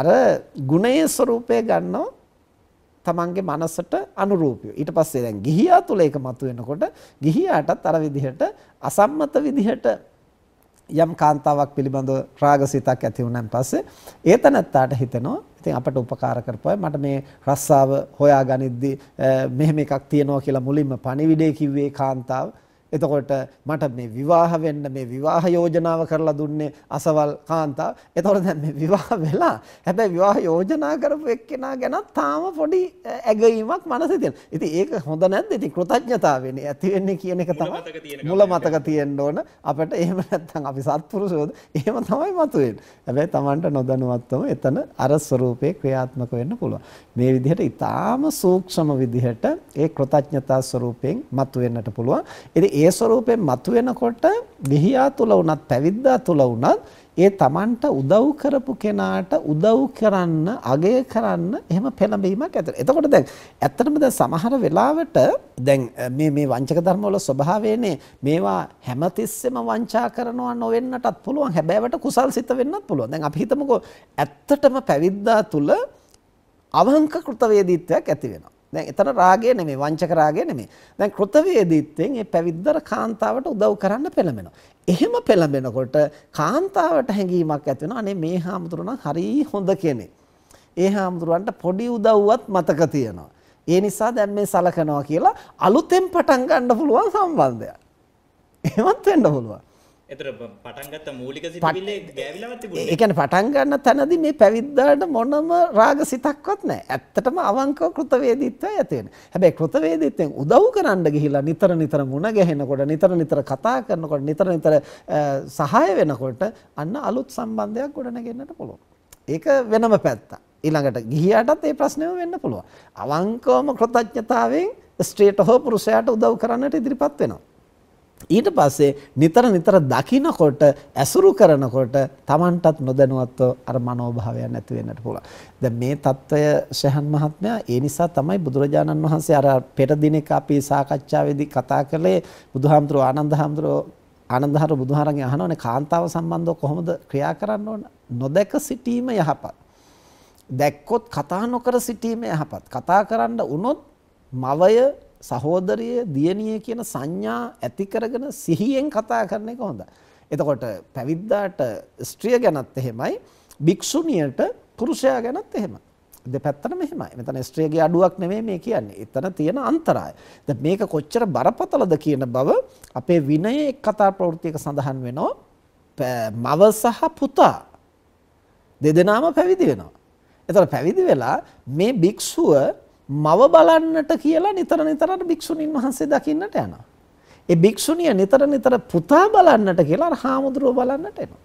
අර ගුණයේ ස්වરૂපය ගන්නව තමන්ගේ මනසට අනුරූපීව. ඊට පස්සේ දැන් ගිහියා තුල ඒක මතුවෙනකොට ගිහියාටත් අර විදිහට අසම්මත විදිහට යම් කාන්තාවක් පිළිබඳව රාගසිතක් ඇති වුණාන් පස්සේ ඒ තනත්තාට හිතෙනවා ඉතින් අපට උපකාර කරපොයි මට මේ රස්සාව හොයාගනිද්දී මෙහෙම එකක් තියෙනවා කියලා මුලින්ම පණිවිඩය කිව්වේ කාන්තාව එතකොට මට මේ විවාහ වෙන්න මේ විවාහ යෝජනාව කරලා දුන්නේ අසවල් කාන්තා. එතකොට දැන් මේ විවාහ වෙලා හැබැයි විවාහ යෝජනා කරපු එක්කෙනා ගැන තාම පොඩි ඇගීමක් මනසේ තියෙන. ඉතින් ඒක හොඳ නැද්ද? ඉතින් කෘතඥතාවයනේ ඇති වෙන්නේ කියන එක තමයි මුල මතක තියෙන්න ඕන. අපිට එහෙම නැත්නම් අපි සත්පුරුෂයෝද එහෙම තමයි මතුවෙන්නේ. හැබැයි Tamanට නොදැනුවත්වම එතන අර ස්වરૂපේ ක්‍රියාත්මක වෙන්න පුළුවන්. මේ විදිහට ඊටාම සූක්ෂම විදිහට ඒ කෘතඥතා ස්වરૂපයෙන් මතුවෙන්නට පුළුවන්. ඉතින් ඒ ස්වરૂපයෙන් මතුවෙනකොට විහියා තුල වුණත් පැවිද්දා තුල වුණත් ඒ Tamanට උදව් කරපු කෙනාට උදව් කරන්න අගය කරන්න එහෙම පෙළඹීමක් ඇති. එතකොට දැන් ඇත්තටම දැන් සමහර වෙලාවට දැන් මේ මේ වංචක ධර්ම වල ස්වභාවයනේ මේවා හැමතිස්සෙම වංචා කරනවා නොවෙන්නටත් පුළුවන්. හැබැයිවට කුසල් සිත වෙන්නත් පුළුවන්. දැන් අපි හිතමුකෝ ඇත්තටම පැවිද්දා තුල අවංක කෘතවේදීත්වයක් ඇති වෙනවා. දැන් එතන රාගය නෙමෙයි වංචක රාගය නෙමෙයි. දැන් කෘතවේදීත්වයෙන් මේ පැවිද්දර කාන්තාවට උදව් කරන්න පෙළඹෙනවා. එහෙම පෙළඹෙනකොට කාන්තාවට හැඟීමක් ඇති වෙනවා අනේ මේ හාමුදුරුවෝ නම් හරි හොඳ කෙනෙක්. ඒ හාමුදුරුවන්ට පොඩි උදව්වත් මතක තියෙනවා. ඒ නිසා දැන් මේ සලකනවා කියලා අලුතෙන් පටන් ගන්න පුළුවන් සම්බන්ධයක්. එහෙමත් වෙන්න පුළුවන්. ඒකන පටන් ගන්න තැනදි මේ පැවිද්දාට මොනම රාග සිතක්වත් නෑ ඇත්තටම අවංකව කෘතවේදිත්වය ඇතිවෙන හැබැයි කෘතවේදිත්වයෙන් උදව් කරන්න ගිහිලා නිතර නිතර මුණ ගැහෙනකොට නිතර නිතර කතා කරනකොට නිතර නිතර සහාය වෙනකොට අන්න අලුත් සම්බන්ධයක් ගොඩනගෙන්නට පුළුවන්. ඒක වෙනම පැත්තා. ඊළඟට ගිහියාටත් ඒ ප්‍රශ්නයම වෙන්න පුළුවන්. අවංකවම කෘතඥතාවයෙන් ස්ත්‍රියට හෝ පුරුෂයාට උදව් කරන්නට ඉදිරිපත් වෙනවා. ඊට පස්සේ නිතර නිතර දකිනකොට ඇසුරු කරනකොට Tamanටත් නොදැනුවත්ව අර මනෝභාවයන් ඇති වෙන්නට පුළුවන්. දැන් මේ తত্ত্বය ශහන් මහත්මයා ඒ නිසා තමයි බුදුරජාණන් වහන්සේ අර පෙර දිනක අපි සාකච්ඡාවේදී කතා කළේ බුදුහාමුදුරුවෝ ආනන්ද හාමුදුරුවෝ ආනන්දහර බුදුහාරන්ගෙන් අහනවානේ කාන්තාව සම්බන්ධව කොහොමද ක්‍රියා කරන්න ඕන? නොදැක සිටීම යහපත්. දැක්කොත් කතා නොකර සිටීම යහපත්. කතා කරන්න වුණොත් මවය සහෝදරය දියණිය කියන සංඥා ඇති කරගෙන සිහියෙන් කතා කරන එක හොඳයි. එතකොට පැවිද්දාට ස්ත්‍රිය ගැනත් එහෙමයි භික්ෂුණියට පුරුෂයා ගැනත් එහෙමයි. දෙපැත්තටම එහෙමයි. මෙතන ස්ත්‍රියගේ අඩුවක් නෙමෙයි මේ කියන්නේ. එතන තියෙන අන්තරාය. දැන් මේක කොච්චර බරපතලද කියන බව අපේ විනයේ එක් කතා ප්‍රවෘත්තියක සඳහන් වෙනවා. මව සහ පුතා දෙදෙනාම පැවිදි වෙනවා. එතකොට පැවිදි වෙලා මේ භික්ෂුව මව බලන්නට කියලා නිතර නිතරට භික්ෂුණීන් වහන්සේ දකින්නට යනවා. ඒ භික්ෂුණිය නිතර නිතර පුතා බලන්නට කියලා අර හාමුදුරුව බලන්නට එනවා.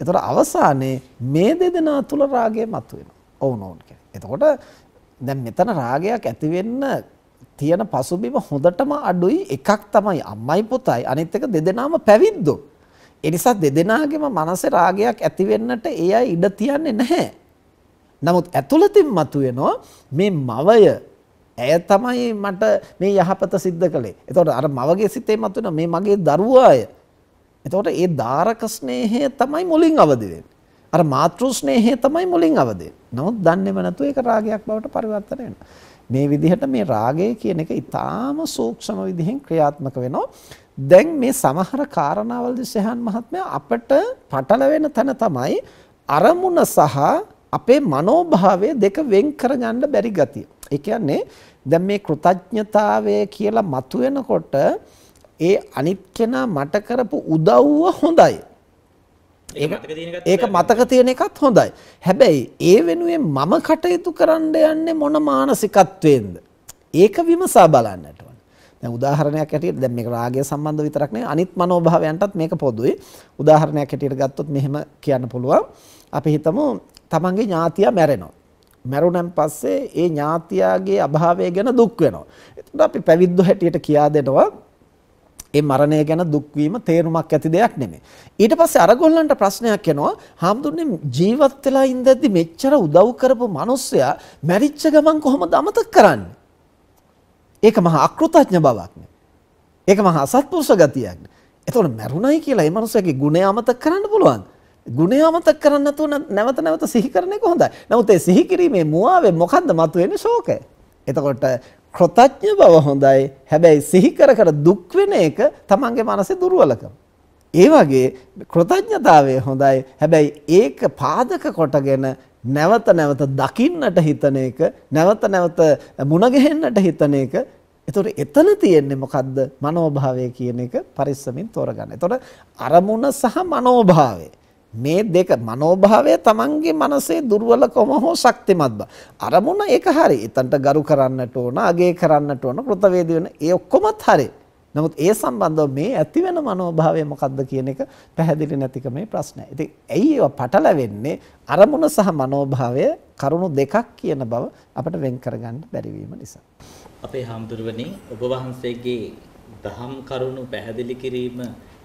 එතකොට අවසානයේ මේ දෙදෙනා තුල රාගය මතුවෙනවා. ඔවුන් ඔවුන් කියන්නේ. එතකොට දැන් මෙතන රාගයක් ඇති වෙන්න තියෙන පසුබිම හොඳටම අඩුයි එකක් තමයි අම්මයි පුතයි අනිත් එක දෙදෙනාම පැවිද්දෝ. ඒ නිසා දෙදෙනාගේම මනසේ රාගයක් ඇති වෙන්නට ඒ අය ඉඩ තියන්නේ නැහැ. නමුත් ඇතුළතින් මතුවෙනවා මේ මවය ඇය තමයි මට මේ යහපත සිද්ධ කළේ. එතකොට අර මවගේ සිතේ මතුවෙන මේ මගේ දරුවාය. එතකොට ඒ දාරක ස්නේහය තමයි මුලින් අවදි වෙන්නේ. අර මාතෘ ස්නේහය තමයි මුලින් අවදි වෙන්නේ. නමුත් දන්නේම නැතුව ඒක රාගයක් බවට පරිවර්තනය වෙනවා. මේ විදිහට මේ රාගය කියන එක ඊටාම සූක්ෂම විදිහෙන් ක්‍රියාත්මක වෙනවා. දැන් මේ සමහර කාරණාවල්දී සහන් මහත්මයා අපට පටල වෙන තැන තමයි අරමුණ සහ අපේ මනෝභාවය දෙක වෙන් කරගන්න බැරි ගතිය. ඒ කියන්නේ දැන් මේ කෘතඥතාවය කියලා මතුවෙනකොට ඒ අනිත් කෙනා මට කරපු උදව්ව හොඳයි. ඒක මතක තියෙන එකත් හොඳයි. හැබැයි ඒ වෙනුවෙන් මම කටයුතු කරන්න යන්නේ මොන මානසිකත්වයෙන්ද? ඒක විමසා බලන්නට ඕන. දැන් උදාහරණයක් ඇටියට දැන් මේක රාගය සම්බන්ධ විතරක් නෙවෙයි අනිත් මනෝභාවයන්ටත් මේක පොදුයි. උදාහරණයක් ඇටියට ගත්තොත් මෙහෙම කියන්න පුළුවන්. අපි හිතමු තමන්ගේ ඥාතියා මැරෙනවා. මැරුණන් පස්සේ ඒ ඥාතියාගේ අභාවය ගැන දුක් වෙනවා. එතකොට අපි පැවිද්දෝ හැටියට කියා දෙනවා ඒ මරණය ගැන දුක් වීම තේරුමක් ඇති දෙයක් නෙමෙයි. ඊට පස්සේ අරගොල්ලන්ට ප්‍රශ්නයක් එනවා. හාමුදුරනේ ජීවත් වෙලා ඉඳද්දි මෙච්චර උදව් කරපු මිනිස්සයා මැරිච්ච ගමන් කොහොමද අමතක කරන්නේ? ඒක මහා අකෘතඥ බවක් නේ. ඒක මහා අසත්පුරුෂ ගතියක් නේ. එතකොට මැරුණයි කියලා ඒ මිනිස්සයාගේ ගුණය අමතක කරන්න පුළුවන්ද? ගුණය අමතක කරන්නේ නැතුව නැවත නැවත සිහි කරන එක හොඳයි. නමුත් ඒ සිහි කිරීමේ මුවාවේ මොකද්ද මතුවෙන්නේ ශෝකය. එතකොට කෘතඥ බව හොඳයි. හැබැයි සිහි කර කර දුක් වෙන එක තමන්ගේ මනසේ දුර්වලකම. ඒ වගේ කෘතඥතාවය හොඳයි. හැබැයි ඒක පාදක කොටගෙන නැවත නැවත දකින්නට හිතන එක, නැවත නැවත මුණගැහෙන්නට හිතන එක එතකොට එතන තියෙන්නේ මොකද්ද? මනෝභාවය කියන එක පරිස්සමින් තෝරගන්න. එතකොට අරමුණ සහ මනෝභාවය මේ දෙක මනෝභාවය තමන්ගේ මනසේ දුර්වලකම හෝ ශක්තිමත් බව. අරමුණ ඒක හරි. එතනට ගරු කරන්නට ඕන, අගේ කරන්නට ඕන, කෘතවේදී වෙන ඒ ඔක්කොමත් හරි. නමුත් ඒ සම්බන්ධව මේ ඇති වෙන මනෝභාවය මොකක්ද කියන එක පැහැදිලි නැතිකමේ ප්‍රශ්නය. ඉතින් ඇයි ඒවා පටලැවෙන්නේ? අරමුණ සහ මනෝභාවය කරුණු දෙකක් කියන බව අපිට වෙන් කරගන්න බැරි නිසා. අපේ හාමුදුරුවනේ ඔබ වහන්සේගේ දහම් කරුණු පැහැදිලි කිරීම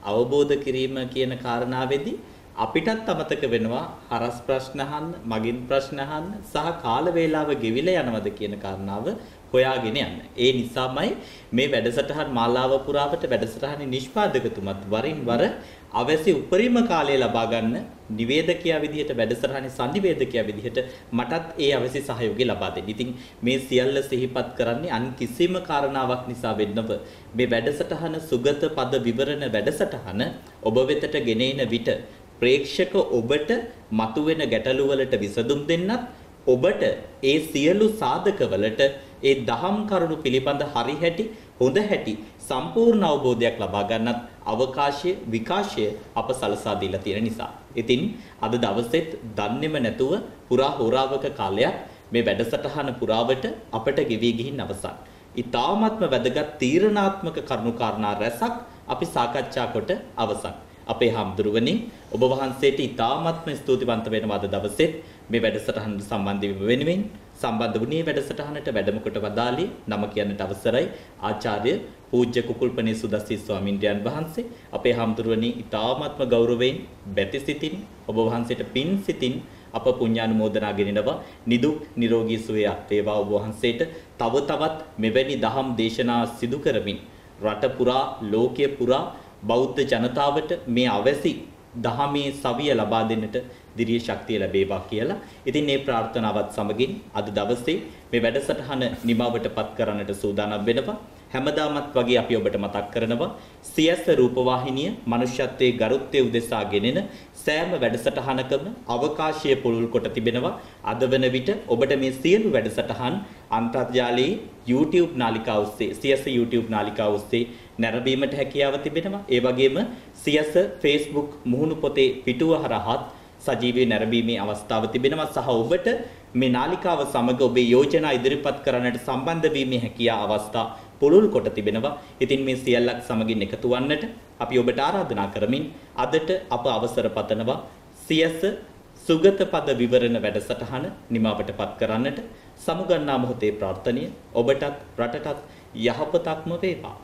අවබෝධ කිරීම කියන කාරණාවේදී අපිටත් අමතක වෙනවා හරස් ප්‍රශ්න අහන්න, මගින් ප්‍රශ්න අහන්න සහ කාල වේලාව ගෙවිලා යනවද කියන කාරණාව හොයාගෙන යන්න. ඒ නිසාමයි මේ වැඩසටහන් මාලාව පුරාවට වැඩසටහනේ නිෂ්පාදකතුමත් වරින් වර අවැසි උපරිම කාලය ලබා ගන්න නිවේදකයා විදිහට වැඩසටහනේ සංනිවේදකයා විදිහට මටත් ඒ අවශ්‍ය සහයෝගය ලබා දෙන්න. ඉතින් මේ සියල්ල සිහිපත් කරන්නේ අන් කිසිම කාරණාවක් නිසා වෙන්නව මේ වැඩසටහන සුගත පද විවරණ වැඩසටහන ඔබ වෙතට ගෙනෙන විට ප්‍රේක්ෂක ඔබට මතුවෙන ගැටලු වලට විසඳුම් දෙන්නත් ඔබට ඒ සියලු සාධකවලට ඒ දහම් කරුණු පිළිබඳ හරි හැටි හොඳ හැටි සම්පූර්ණ අවබෝධයක් ලබා ගන්නත් අවකාශය විකාශය අප සලසා දීලා තියෙන නිසා. ඉතින් අද දවසෙත් දන්නේම නැතුව පුරා හොරාවක කාලයක් මේ වැඩසටහන පුරාවට අපට ගෙවි ගිහින් අවසන්. ඊ타ත්ම වැදගත් තීරණාත්මක කරුණු කාරණා රැසක් අපි සාකච්ඡා කොට අවසන්. අපේ හාමුදුරුවනි ඔබ වහන්සේට ඉතාමත්ම ස්තුතිවන්ත වෙනවා අද දවසේ මේ වැඩසටහන සම්බන්ධ වීම වෙනුවෙන් සම්බන්ධ වුණේ වැඩසටහනට වැඩම කොට වදාළේ නම කියන්නට අවසරයි ආචාර්ය පූජ්‍ය කුකුල්පනේ සුදස්සී ස්වාමින්ද්‍රයන් වහන්සේ අපේ හාමුදුරුවනි ඉතාමත්ම ගෞරවයෙන් බැති සිතින් ඔබ වහන්සේට පින් සිතින් අප පුණ්‍යානුමෝදනා ගෙනෙනවා නිදුක් නිරෝගී සුවය වේවා ඔබ වහන්සේට තව තවත් මෙවැනි දහම් දේශනා සිදු කරමින් රට පුරා ලෝකය පුරා බෞද්ධ ජනතාවට මේ අවැසි දහමේ සවිය ලබා දෙන්නට දිරිය ශක්තිය ලැබේවා කියලා. ඉතින් මේ ප්‍රාර්ථනාවත් සමගින් අද දවසේ මේ වැඩසටහන නිමවටපත් කරන්නට සූදානම් වෙනවා. හැමදාමත් වගේ අපි ඔබට මතක් කරනවා සියස්ස රූපවාහිනිය මනුෂ්‍යත්වයේ ගරුත්වය උදෙසා ගෙනෙන සෑම වැඩසටහනකම අවකාශය පුළුල් කොට තිබෙනවා. අද වන විට ඔබට මේ සියලු වැඩසටහන් අන්තර්ජාලයේ YouTube නාලිකාව ඔස්සේ සියස්ස YouTube නාලිකාව ඔස්සේ නැරඹීමට හැකියාව තිබෙනවා. ඒ වගේම සියස Facebook මුහුණු පොතේ පිටුව හරහත් සජීවී නැරඹීමේ අවස්ථාව තිබෙනවා සහ ඔබට මේ නාලිකාව සමග ඔබේ යෝජනා ඉදිරිපත් කරන්නට සම්බන්ධ වීමේ හැකියා අවස්ථා පුළුල් කොට තිබෙනවා. ඉතින් මේ සියල්ලක් සමගින් එකතු වන්නට අපි ඔබට ආරාධනා කරමින් අදට අප අවසර පතනවා සියස සුගත පද විවරණ වැඩසටහන නිමාවටපත් කරන්නට සමුගන්නා මොහොතේ ප්‍රාර්ථනීය ඔබටත් රටටත් යහපතක්ම වේවා.